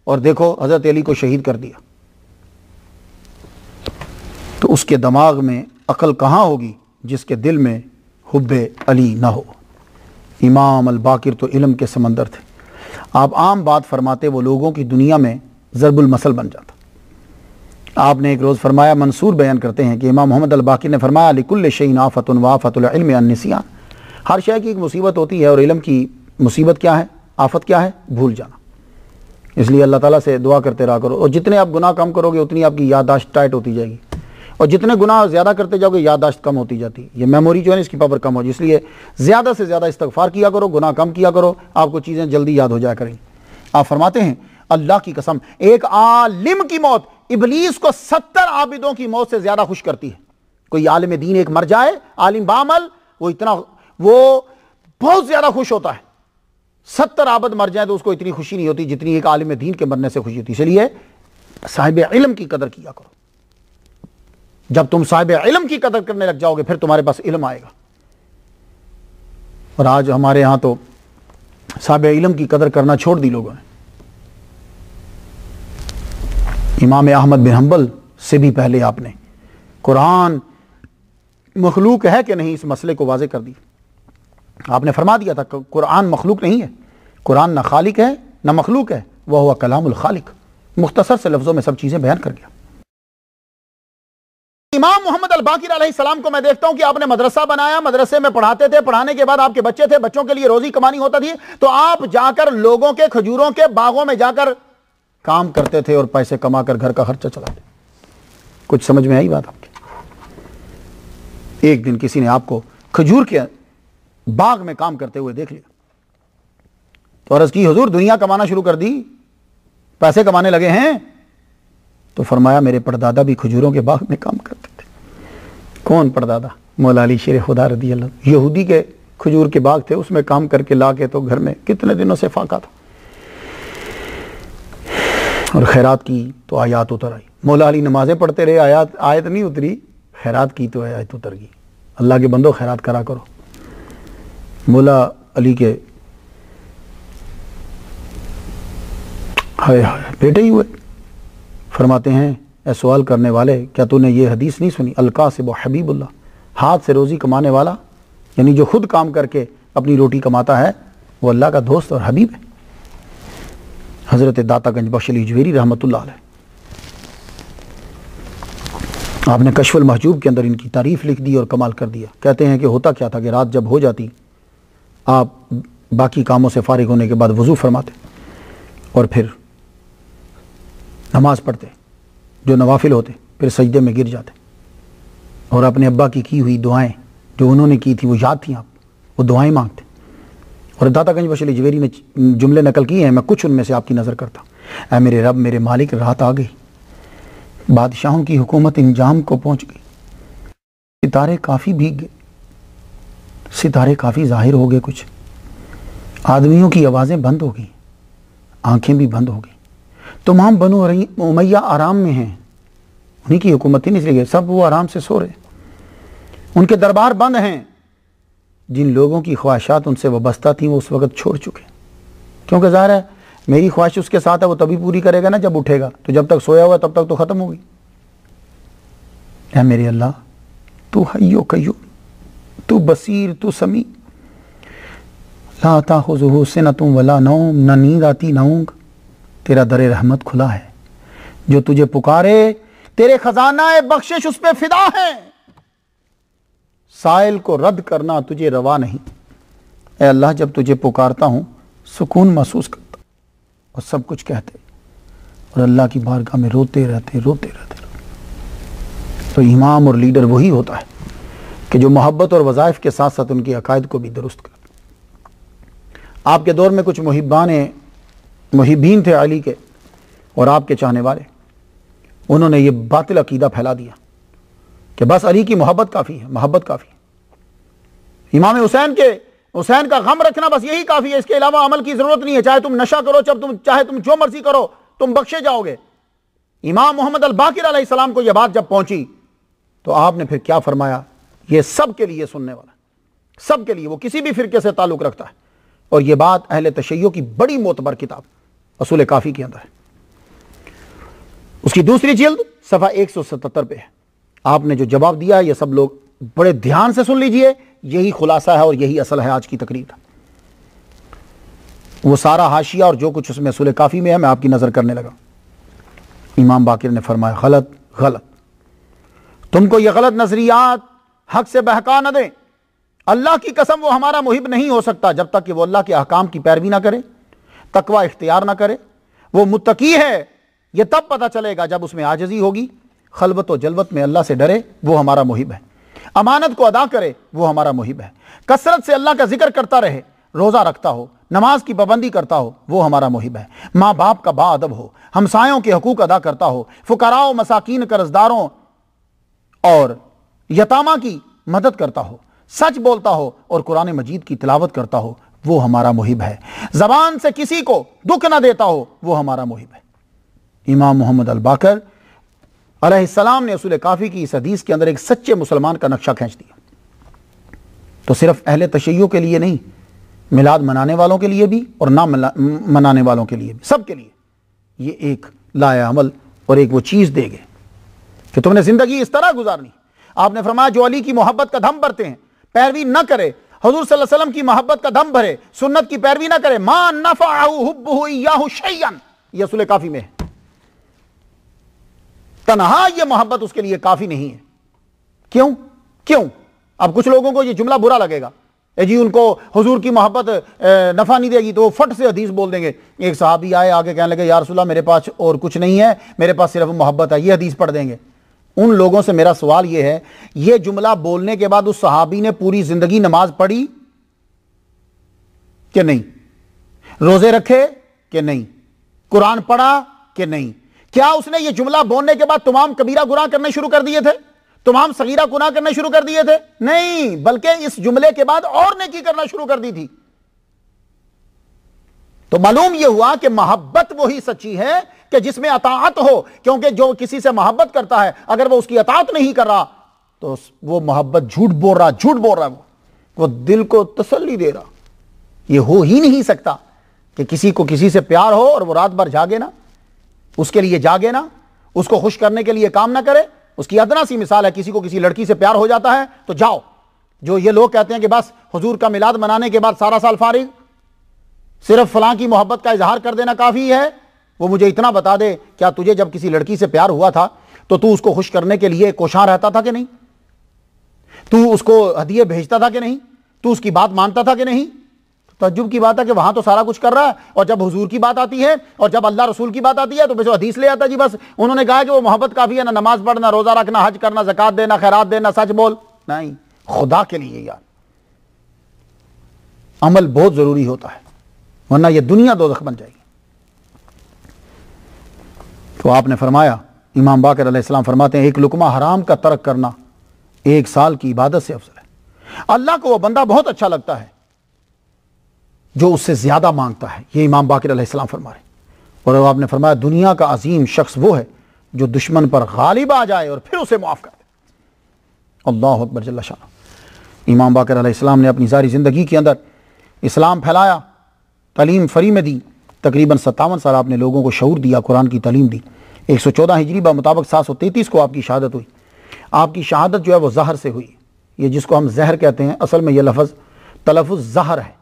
और देखो हज़रत अली को शहीद कर दिया तो उसके दिमाग में अकल कहाँ होगी जिसके दिल में हुब अली ना हो इमाम अलबाकिर तो इलम के समंदर थे आप आम बात फरमाते वो लोगों की दुनिया में ज़रबुलमसल बन जाता आपने एक रोज़ फरमाया मंसूर बयान करते हैं कि इमाम मोहम्मद अलबाकर ने फरमाया लिकुल्ल शैन आफ़तुन वाफ़तम नसियान हर शय की एक मुसीबत होती है और इलम की मुसीबत क्या है आफत क्या है भूल जाना इसलिए अल्लाह ताला से दुआ करते रहा करो और जितने आप गुनाह कम करोगे उतनी आपकी याददाश्त टाइट होती जाएगी और जितने गुनाह ज़्यादा करते जाओगे याददाश्त कम होती जाती है ये मेमोरी जो है इसकी पावर कम हो जाए इसलिए ज़्यादा से ज़्यादा इस्तफ़ार किया करो गुना कम किया करो आपको चीज़ें जल्दी याद हो जाया करें आप फरमाते हैं अल्लाह की कसम एक आलिम की मौत इबलीस को सत्तर आबिदों की मौत से ज़्यादा खुश करती है कोई आलिम दीन एक मर जाए आलिम बामल वो इतना वो बहुत ज़्यादा खुश होता है सत्तर आबद मर जाए तो उसको इतनी खुशी नहीं होती जितनी एक आलिम दीन के मरने से खुशी होती इसलिए साहिब इलम की कदर किया करो जब तुम साहिब इलम की कदर करने लग जाओगे फिर तुम्हारे पास इलम आएगा और आज हमारे यहां तो साहिब इलम की कदर करना छोड़ दी लोगों ने इमाम अहमद बिन हम्बल से भी पहले आपने कुरान मखलूक है कि नहीं इस मसले को वाजे कर दी आपने फरमा दिया था कुरान मखलूक नहीं है कुरान ना खालिक है ना मखलूक है वह हुआ कलामुल खालिक मुख्तसर से लफ्ज़ों में सब चीज़ें बयान कर गया इमाम मोहम्मद अल बाकी सलाम को मैं देखता हूं कि आपने मदरसा बनाया मदरसे में पढ़ाते थे पढ़ाने के बाद आपके बच्चे थे बच्चों के लिए रोजी कमानी होता थी तो आप जाकर लोगों के खजूरों के बागों में जाकर काम करते थे और पैसे कमाकर घर का खर्चा चलाते कुछ समझ में आई बात आपके एक दिन किसी ने आपको खजूर के बाग में काम करते हुए देख लिया तो अरज की हजूर दुनिया कमाना शुरू कर दी पैसे कमाने लगे हैं तो फरमाया मेरे परदादा भी खजूरों के बाग में काम करते थे कौन परदादा मौला अली शेर खुदा रदी अल्लाह यहूदी के खजूर के बाग थे उसमें काम करके ला के तो घर में कितने दिनों से फाका था और खैरात की तो आयात उतर आई मौला अली नमाज़ें पढ़ते रहे आयात आयत नहीं उतरी खैरात की तो आयत उतर गई अल्लाह के बंदो खैरात करा करो मौला अली के हाय हाय बेटे ही हुए फरमाते हैं ए सवाल करने वाले क्या तूने ये हदीस नहीं सुनी अलका से वो हबीबुल्ला हाथ से रोज़ी कमाने वाला यानी जो खुद काम करके अपनी रोटी कमाता है वो अल्लाह का दोस्त और हबीब है हज़रत दातागंज बशली जवेरी रहमत आपने कशफुल महजूब के अंदर इनकी तारीफ़ लिख दी और कमाल कर दिया कहते हैं कि होता क्या था कि रात जब हो जाती आप बाकी कामों से फारिग होने के बाद वज़ू फरमाते और फिर नमाज पढ़ते जो नवाफिल होते फिर सजदे में गिर जाते और अपने अब्बा की की हुई दुआएं जो उन्होंने की थी वो याद थी आप वो दुआएं मांगते और दातागंज वशली जवेरी ने जुमले नकल किए हैं मैं कुछ उनमें से आपकी नज़र करता हूँ मेरे रब मेरे मालिक रात आ गई बादशाहों की हुकूमत इंजाम को पहुँच गई सितारे काफ़ी भीग गए सितारे काफ़ी जाहिर हो गए कुछ आदमियों की आवाज़ें बंद हो गई आँखें भी बंद हो गई तमाम बनो उमैया आराम में हैं उन्हीं की हुकूमत ही नहीं चली गई सब वो आराम से सो रहे उनके दरबार बंद हैं जिन लोगों की ख्वाहिशात उनसे वाबस्ता थी वो उस वक्त छोड़ चुके क्योंकि ज़ाहिर है मेरी ख्वाहिश उसके साथ है वो तभी पूरी करेगा ना जब उठेगा तो जब तक सोया हुआ तब तक तो ख़त्म होगी है मेरे अल्लाह तू हयो कयो तू बसीर तू समी लाता हुजू से ना तुम वला नौम ना नींद आती ना ऊँग तेरा दर रहमत खुला है जो तुझे पुकारे तेरे खजाना बख्शिश उस पर फिदा है साइल को रद्द करना तुझे रवा नहीं ए अल्लाह जब तुझे पुकारता हूं सुकून महसूस करता और सब कुछ कहते और अल्लाह की बारगाह में रोते रहते रोते रहते तो इमाम और लीडर वही होता है कि जो मोहब्बत और वजायफ के साथ साथ उनकी अकायद को भी दुरुस्त कर आपके दौर में कुछ मुहिबान मुहिबीन थे अली के और आपके चाहने वाले उन्होंने ये बातिल अकीदा फैला दिया कि बस अली की मोहब्बत काफ़ी है मोहब्बत काफ़ी है इमाम हुसैन के हुसैन का गम रखना बस यही काफ़ी है इसके अलावा अमल की ज़रूरत नहीं है चाहे तुम नशा करो जब तुम चाहे तुम जो मर्जी करो तुम बख्शे जाओगे इमाम मोहम्मद अल सलाम को यह बात जब पहुंची तो आपने फिर क्या फरमाया ये सब के लिए सुनने वाला सब के लिए वो किसी भी फिरके से ताल्लुक़ रखता है और ये बात अहल तशैयों की बड़ी मोतबर किताब असूल काफ़ी के अंदर उसकी दूसरी जल्द सफ़ा 177 पे है आपने जो जवाब दिया यह ये सब लोग बड़े ध्यान से सुन लीजिए यही खुलासा है और यही असल है आज की तकरीर का वो सारा हाशिया और जो कुछ उसमें असूल काफ़ी में है मैं आपकी नज़र करने लगा इमाम बाकिर ने फरमाया गलत गलत तुमको ये गलत नज़रियात हक से बहका न दें अल्लाह की कसम वो हमारा मुहिब नहीं हो सकता जब तक कि वो अल्लाह के अहकाम की पैरवी ना करें तकवा इख्तियार ना करे वो मुतकी है ये तब पता चलेगा जब उसमें आजजी होगी खलबत व जलबत में अल्लाह से डरे वो हमारा मुहिब है अमानत को अदा करे वो हमारा मुहिब है कसरत से अल्लाह का जिक्र करता रहे रोज़ा रखता हो नमाज की पाबंदी करता हो वो हमारा मुहिब है माँ बाप का बादब हो हमसायों के हकूक अदा करता हो फुकराओं मसाकिन कर्जदारों और यतामा की मदद करता हो सच बोलता हो और कुरान मजीद की तिलावत करता हो वो हमारा मुहिब है ज़बान से किसी को दुख ना देता हो वो हमारा मुहिब है इमाम मोहम्मद अलबाकर अलैहिस्सलाम ने असूल काफ़ी की इस हदीस के अंदर एक सच्चे मुसलमान का नक्शा खींच दिया तो सिर्फ अहले तशैयों के लिए नहीं मिलाद मनाने वालों के लिए भी और ना मनाने वालों के लिए भी सब के लिए ये एक लाया अमल और एक वो चीज़ दे गए कि तुमने ज़िंदगी इस तरह गुजारनी आपने फरमाया जो अली की मोहब्बत का धम भरते हैं पैरवी ना करे हजूर सल्लम की मोहब्बत का दम भरे सुन्नत की पैरवी ना करे मां नफा यह सुल काफी में तनहा यह मोहब्बत उसके लिए काफी नहीं है क्यों क्यों अब कुछ लोगों को यह जुमला बुरा लगेगा जी उनको हजूर की मोहब्बत नफ़ा नहीं देगी तो वो फट से हदीस बोल देंगे एक साहबी आए आगे कहने लगे यार रसुल्ला मेरे पास और कुछ नहीं है मेरे पास सिर्फ मोहब्बत है ये हदीस पढ़ देंगे उन लोगों से मेरा सवाल यह है यह जुमला बोलने के बाद उस सहाबी ने पूरी जिंदगी नमाज पढ़ी कि नहीं रोजे रखे कि नहीं कुरान पढ़ा कि नहीं क्या उसने यह जुमला बोलने के बाद तमाम कबीरा गुना करने शुरू कर दिए थे तमाम सगीरा गुना करने शुरू कर दिए थे नहीं बल्कि इस जुमले के बाद और नेकी करना शुरू कर दी थी तो मालूम यह हुआ कि मोहब्बत वही सच्ची है कि जिसमें अतात हो क्योंकि जो किसी से मोहब्बत करता है अगर वो उसकी अतात नहीं कर रहा तो वो मोहब्बत झूठ बोल रहा झूठ बोल रहा है वो वो दिल को तसल्ली दे रहा ये हो ही नहीं सकता कि किसी को किसी से प्यार हो और वो रात भर जागे ना उसके लिए जागे ना उसको खुश करने के लिए काम ना करे उसकी अदना सी मिसाल है किसी को किसी लड़की से प्यार हो जाता है तो जाओ जो ये लोग कहते हैं कि बस हजूर का मिलाद मनाने के बाद सारा साल फारिग सिर्फ फलां की मोहब्बत का इजहार कर देना काफ़ी है वो मुझे इतना बता दे क्या तुझे जब किसी लड़की से प्यार हुआ था तो तू उसको खुश करने के लिए कोशां रहता था कि नहीं तू उसको हदिये भेजता था कि नहीं तू उसकी बात मानता था कि नहीं तजुब की बात है कि वहां तो सारा कुछ कर रहा है और जब हजूर की बात आती है और जब अल्लाह रसूल की बात आती है तो बेचो हदीस ले आता जी बस उन्होंने कहा कि वो मोहब्बत काफ़ी है ना नमाज पढ़ना रोज़ा रखना हज करना जक़ात देना खैरात देना सच बोल नहीं खुदा के लिए यार अमल बहुत ज़रूरी होता है वरना यह दुनिया दो बन जाएगी तो आपने फरमाया इमाम बाकर अलैहिस्सलाम फरमाते हैं एक लुकमा हराम का तर्क करना एक साल की इबादत से अफसर है अल्लाह को वह बंदा बहुत अच्छा लगता है जो उससे ज़्यादा मांगता है ये इमाम बाकर अलैहिस्सलाम फरमा रहे और आपने फरमाया दुनिया का अजीम शख्स वो है जो दुश्मन पर गालिब आ जाए और फिर उसे माफ़ कर दे अल्लाह अकबर जल्ला शाह इमाम बाकर ने अपनी सारी ज़िंदगी के अंदर इस्लाम फैलाया तलीम फरी में दी तकरीबन सत्तावन साल आपने लोगों को शूर दिया कुरान की तलीम दी एक सौ चौदह हिजरी मुताबिक सात सौ तैतीस को आपकी शहादत हुई आपकी शहादत जो है वह जहर से हुई ये जिसको हम जहर कहते हैं असल में यह लफज तलफ़ जहर है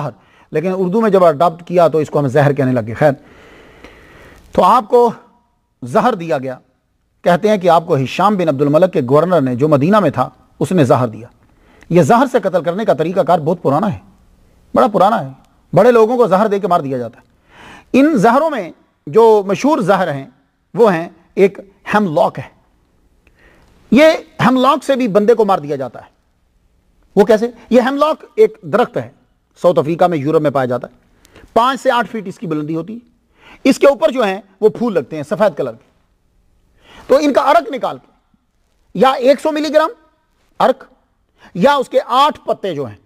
जहर लेकिन उर्दू में जब अडाप्ट किया तो इसको हम जहर कहने लगे खैर तो आपको जहर दिया गया कहते हैं कि आपको हिशाम बिन अब्दुल मलक के गवर्नर ने जो मदीना में था उसने जहर दिया यह जहर से कत्ल करने का तरीकाकार बहुत पुराना है बड़ा पुराना है बड़े लोगों को जहर दे के मार दिया जाता है इन जहरों में जो मशहूर जहर हैं वो हैं एक हेमलॉक है ये हेमलॉक से भी बंदे को मार दिया जाता है वो कैसे ये हेमलॉक एक दरख्त है साउथ अफ्रीका में यूरोप में पाया जाता है पांच से आठ फीट इसकी बुलंदी होती है इसके ऊपर जो है वो फूल लगते हैं सफ़ेद कलर के तो इनका अर्क निकाल के या 100 मिलीग्राम अर्क या उसके आठ पत्ते जो हैं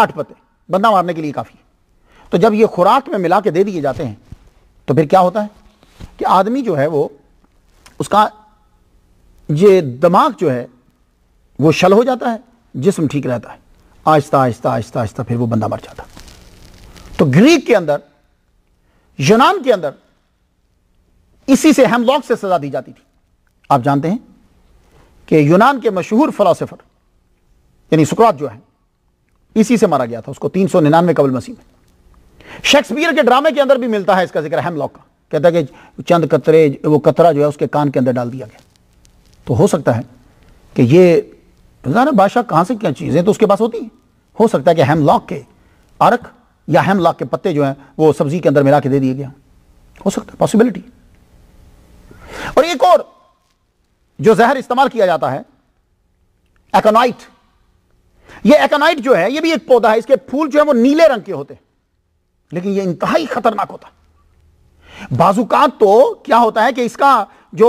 आठ पत्ते बंदा मारने के लिए काफ़ी तो जब ये खुराक में मिला के दे दिए जाते हैं तो फिर क्या होता है कि आदमी जो है वो उसका ये दिमाग जो है वो शल हो जाता है जिसम ठीक रहता है आहिस्ता आहिस्ता आहिस्ता आहिस्ता फिर वो बंदा मर जाता तो ग्रीक के अंदर यूनान के अंदर इसी से हेमलॉक से सजा दी जाती थी आप जानते हैं कि यूनान के मशहूर फलासफर यानी सुकरात जो है इसी से मारा गया था उसको तीन सौ निन्यानवे कबल मसीह में शेक्सपियर के ड्रामे के अंदर भी मिलता है इसका जिक्र हेमलॉक का कहता है कि चंद कतरे वो कतरा जो है उसके कान के अंदर डाल दिया गया तो हो सकता है कि ये ना बादशाह कहाँ से क्या चीज़ें तो उसके पास होती हैं हो सकता है कि हेमलॉक के अरक या हेमलॉक के पत्ते जो हैं वो सब्जी के अंदर मिला के दे दिए गया हो सकता है पॉसिबिलिटी और एक और जो जहर इस्तेमाल किया जाता है एकोनाइट ये एकोनाइट जो है ये भी एक पौधा है इसके फूल जो है वो नीले रंग के होते हैं लेकिन यह इंतहाई खतरनाक होता बाजूकात तो क्या होता है कि इसका जो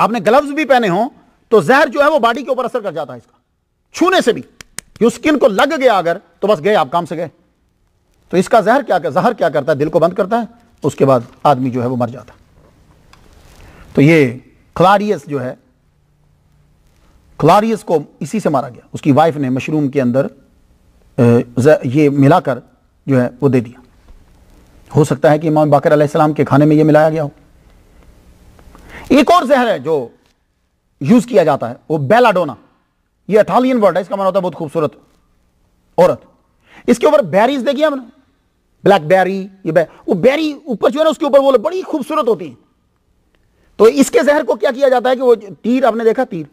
आपने ग्लव्स भी पहने हो तो जहर जो है वो बॉडी के ऊपर असर कर जाता है इसका छूने से भी यू स्किन को लग गया अगर तो बस गए आप काम से गए तो इसका जहर क्या कर जहर क्या करता है दिल को बंद करता है उसके बाद आदमी जो है वो मर जाता तो ये क्लारियस जो है क्लारियस को इसी से मारा गया उसकी वाइफ ने मशरूम के अंदर ये मिलाकर जो है वो दे दिया हो सकता है कि इमाम बाकर अलैहिस्सलाम के खाने में ये मिलाया गया हो एक और जहर है जो यूज किया जाता है वो बेलाडोना ये अथालियन वर्ड है इसका माना होता है बहुत खूबसूरत औरत इसके ऊपर बैरीज देखी हमने ब्लैक बैरी ये बै, वो बैरी ऊपर जो है ना उसके ऊपर वो बड़ी खूबसूरत होती है तो इसके जहर को क्या किया जाता है कि वो तीर आपने देखा तीर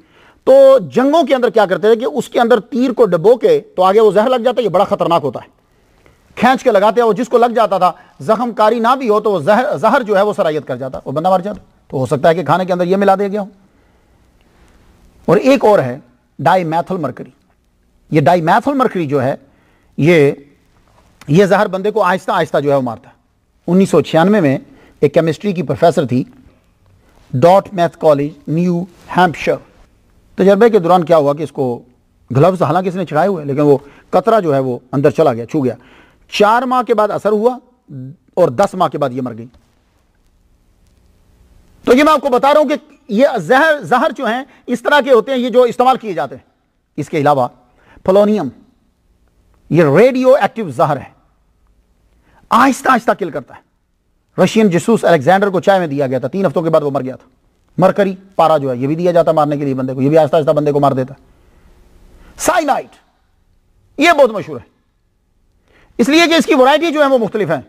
तो जंगों के अंदर क्या करते थे कि उसके अंदर तीर को डबो के तो आगे वो जहर लग जाता है ये बड़ा खतरनाक होता है खींच के लगाते हैं वो जिसको लग जाता था जख्मकारी ना भी हो तो जहर जहर जो है वो सरायत कर जाता वो बंदा मर जाता तो हो सकता है कि खाने के अंदर ये मिला दिया गया हो और एक और है डाई मैथल मरकरी ये डाई मैथल मरकरी जो है ये ये जहर बंदे को आहिस्ता आहिस्ता जो है वो मारता है उन्नीस सौ छियानवे में एक केमिस्ट्री की प्रोफेसर थी Dartmouth college New Hampshire तजर्बे के दौरान क्या हुआ कि इसको ग्लव्स हालांकि इसने चढ़ाए हुए लेकिन वो कतरा जो है वो अंदर चला गया छू गया चार माह के बाद असर हुआ और दस माह के बाद ये मर गई तो ये मैं आपको बता रहा हूं कि ये जहर जहर जो हैं इस तरह के होते हैं ये जो इस्तेमाल किए जाते हैं इसके अलावा फलोनियम ये रेडियो एक्टिव जहर है आहिस्ता आहिस्ता किल करता है रशियन जसूस अलेक्जेंडर को चाय में दिया गया था तीन हफ्तों के बाद वो मर गया था मरकरी पारा जो है ये भी दिया जाता मारने के लिए बंदे को ये भी आहिस्ता आहिस्ता बंदे को मार देता साइनाइट ये बहुत मशहूर है इसलिए कि इसकी वरायटी जो है वो मुख्तलिफ है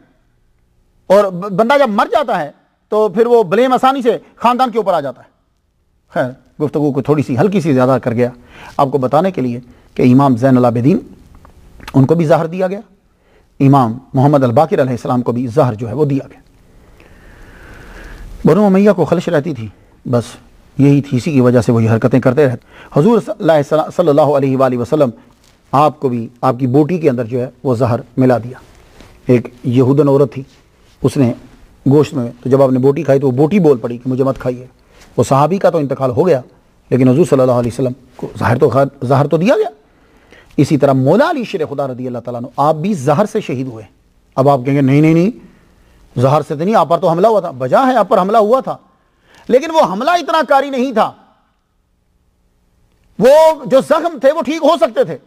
और बंदा जब मर जाता है तो फिर वो ब्लेम आसानी से ख़ानदान के ऊपर आ जाता है खैर गुफ्तु को थोड़ी सी हल्की सी ज़्यादा कर गया आपको बताने के लिए कि इमाम जैन अलाबद्दीन उनको भी जहर दिया गया इमाम मोहम्मद अलबाकिर अलैहिस्सलाम को भी जहर जो है वो दिया गया बनो मैया को खलश रहती थी बस यही थी इसी की वजह से वो ये हरकतें करते रहते हजूर सल्लल्लाहु अलैहि वसल्लम आपको भी आपकी बोटी के अंदर जो है वो जहर मिला दिया एक यहूदन औरत थी उसने गोश्त में तो जब आपने बोटी खाई तो वो बोटी बोल पड़ी कि मुझे मत खाइए वो सहाबी का तो इंतकाल हो गया लेकिन हजू सल्ला वसलम को जहर तो जहर तो दिया गया इसी तरह मोला अली शेर खुदा रदी अल्लाह ताला आप भी जहर से शहीद हुए अब आप कहेंगे नहीं नहीं नहीं जहर से तो नहीं आप पर तो हमला हुआ था बजा है आप पर हमला हुआ था लेकिन वो हमला इतना कारी नहीं था वो जो जख्म थे वो ठीक हो सकते थे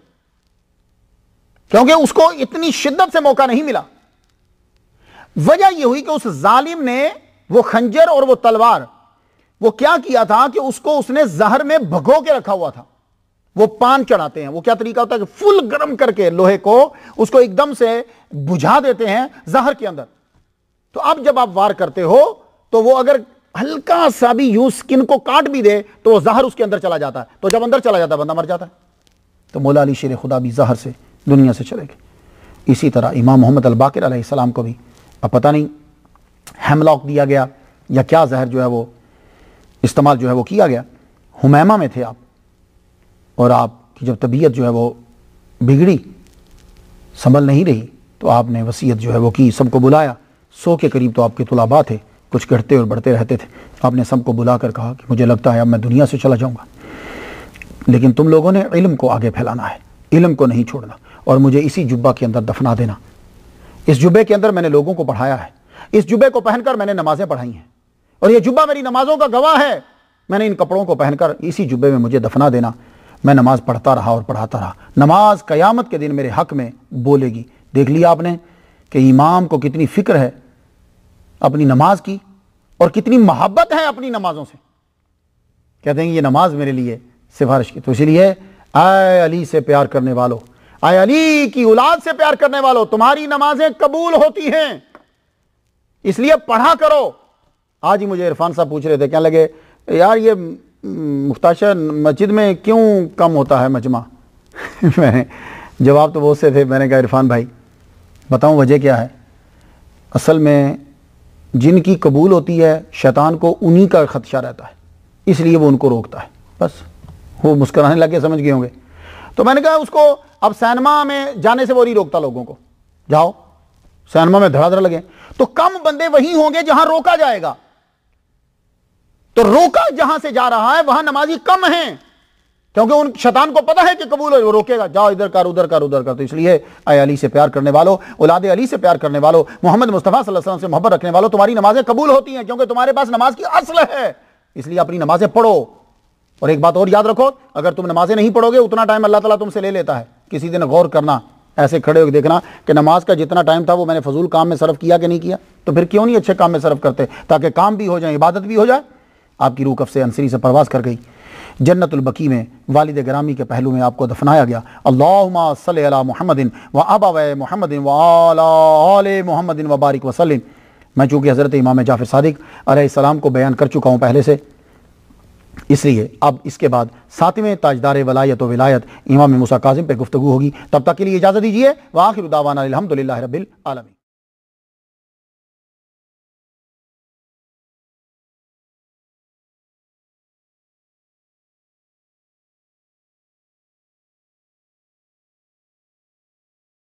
क्योंकि उसको इतनी शिद्दत से मौका नहीं मिला वजह यह हुई कि उस जालिम ने वो खंजर और वो तलवार वो क्या किया था कि उसको उसने जहर में भगो के रखा हुआ था वो पान चढ़ाते हैं वो क्या तरीका होता है कि फुल गर्म करके लोहे को उसको एकदम से बुझा देते हैं जहर के अंदर तो अब जब आप वार करते हो तो वो अगर हल्का सा भी यूं स्किन को काट भी दे तो वो जहर उसके अंदर चला जाता है तो जब अंदर चला जाता है बंदा मर जाता है तो मौला अली शेर खुदा भी जहर से दुनिया से चले गए इसी तरह इमाम मोहम्मद अलबाकर सलाम को भी अब पता नहीं हेमलॉक दिया गया या क्या जहर जो है वो इस्तेमाल जो है वो किया गया हुमैमा में थे आप और आपकी जब तबीयत जो है वो बिगड़ी संभल नहीं रही तो आपने वसीयत जो है वो की सबको बुलाया सौ के करीब तो आपके तलाबा थे कुछ घटते और बढ़ते रहते थे आपने सबको बुला कर कहा कि मुझे लगता है अब मैं दुनिया से चला जाऊँगा लेकिन तुम लोगों ने इल्म को आगे फैलाना है इल्म को नहीं छोड़ना और मुझे इसी जुब्बा के अंदर दफना देना इस जुब्बे के अंदर मैंने लोगों को पढ़ाया है इस जुब्बे को पहनकर मैंने नमाजें पढ़ाई हैं और यह जुब्बा मेरी नमाजों का गवाह है मैंने इन कपड़ों को पहनकर इसी जुब्बे में मुझे दफना देना मैं नमाज पढ़ता रहा और पढ़ाता रहा नमाज कयामत के दिन मेरे हक में बोलेगी देख लिया आपने कि इमाम को कितनी फिक्र है अपनी नमाज की और कितनी मोहब्बत है अपनी नमाजों से कहते हैं ये नमाज मेरे लिए सिफारिश की तो इसलिए आए अली से प्यार करने वालों आए अली की औलाद से प्यार करने वालों तुम्हारी नमाजें कबूल होती हैं इसलिए पढ़ा करो आज ही मुझे इरफान साहब पूछ रहे थे क्या लगे यार ये मुख्ताशा मस्जिद में क्यों कम होता है मजमा मैंने जवाब तो बहुत से थे मैंने कहा इरफान भाई बताऊं वजह क्या है असल में जिनकी कबूल होती है शैतान को उन्हीं का खदशा रहता है इसलिए वो उनको रोकता है बस वो मुस्कराने लगे समझ गए होंगे तो मैंने कहा उसको अब सैनमा में जाने से वो नहीं रोकता लोगों को जाओ सैनमा में धड़ाधड़ लगे तो कम बंदे वही होंगे जहां रोका जाएगा तो रोका जहां से जा रहा है वहां नमाजी कम है क्योंकि उन शतान को पता है कि कबूल है वो रोकेगा जाओ इधर कर उधर कर उधर कर तो इसलिए आए अली से प्यार करने वालों औलाद अली से प्यार करने वालों मोहम्मद मुस्तफ़ा वसल्लम से मोहब्बत रखने वालों तुम्हारी नमाजें कबूल होती हैं क्योंकि तुम्हारे पास नमाज की असल है इसलिए अपनी नमाजें पढ़ो और एक बात और याद रखो अगर तुम नमाजें नहीं पढ़ोगे उतना टाइम अल्लाह तला तुमसे ले लेता है किसी दिन गौर करना ऐसे खड़े होकर देखना कि नमाज का जितना टाइम था वो मैंने फजूल काम में सर्व किया कि नहीं किया तो फिर क्यों नहीं अच्छे काम में सर्व करते ताकि काम भी हो जाए इबादत भी हो जाए आपकी रूह कफ से अंसरी से परवास कर गई जन्नतुलबकी में वालद ग्रामी के पहलू में आपको दफनाया गया अल्लाह अला महमदिन व अबा महमदिन वाल महमदिन व बारिक वसलम मैं चूँकि हज़रत इमाम जाफिर सदक सलाम को बयान कर चुका हूँ पहले से इसलिए अब इसके बाद सातवें ताजदार वलायत वलायत इमाम मुसा काजिम पर गुफ्तु होगी तब तक के लिए इजाज़त दीजिए वाखिर उदावाना अलहमदिल्ला आलमी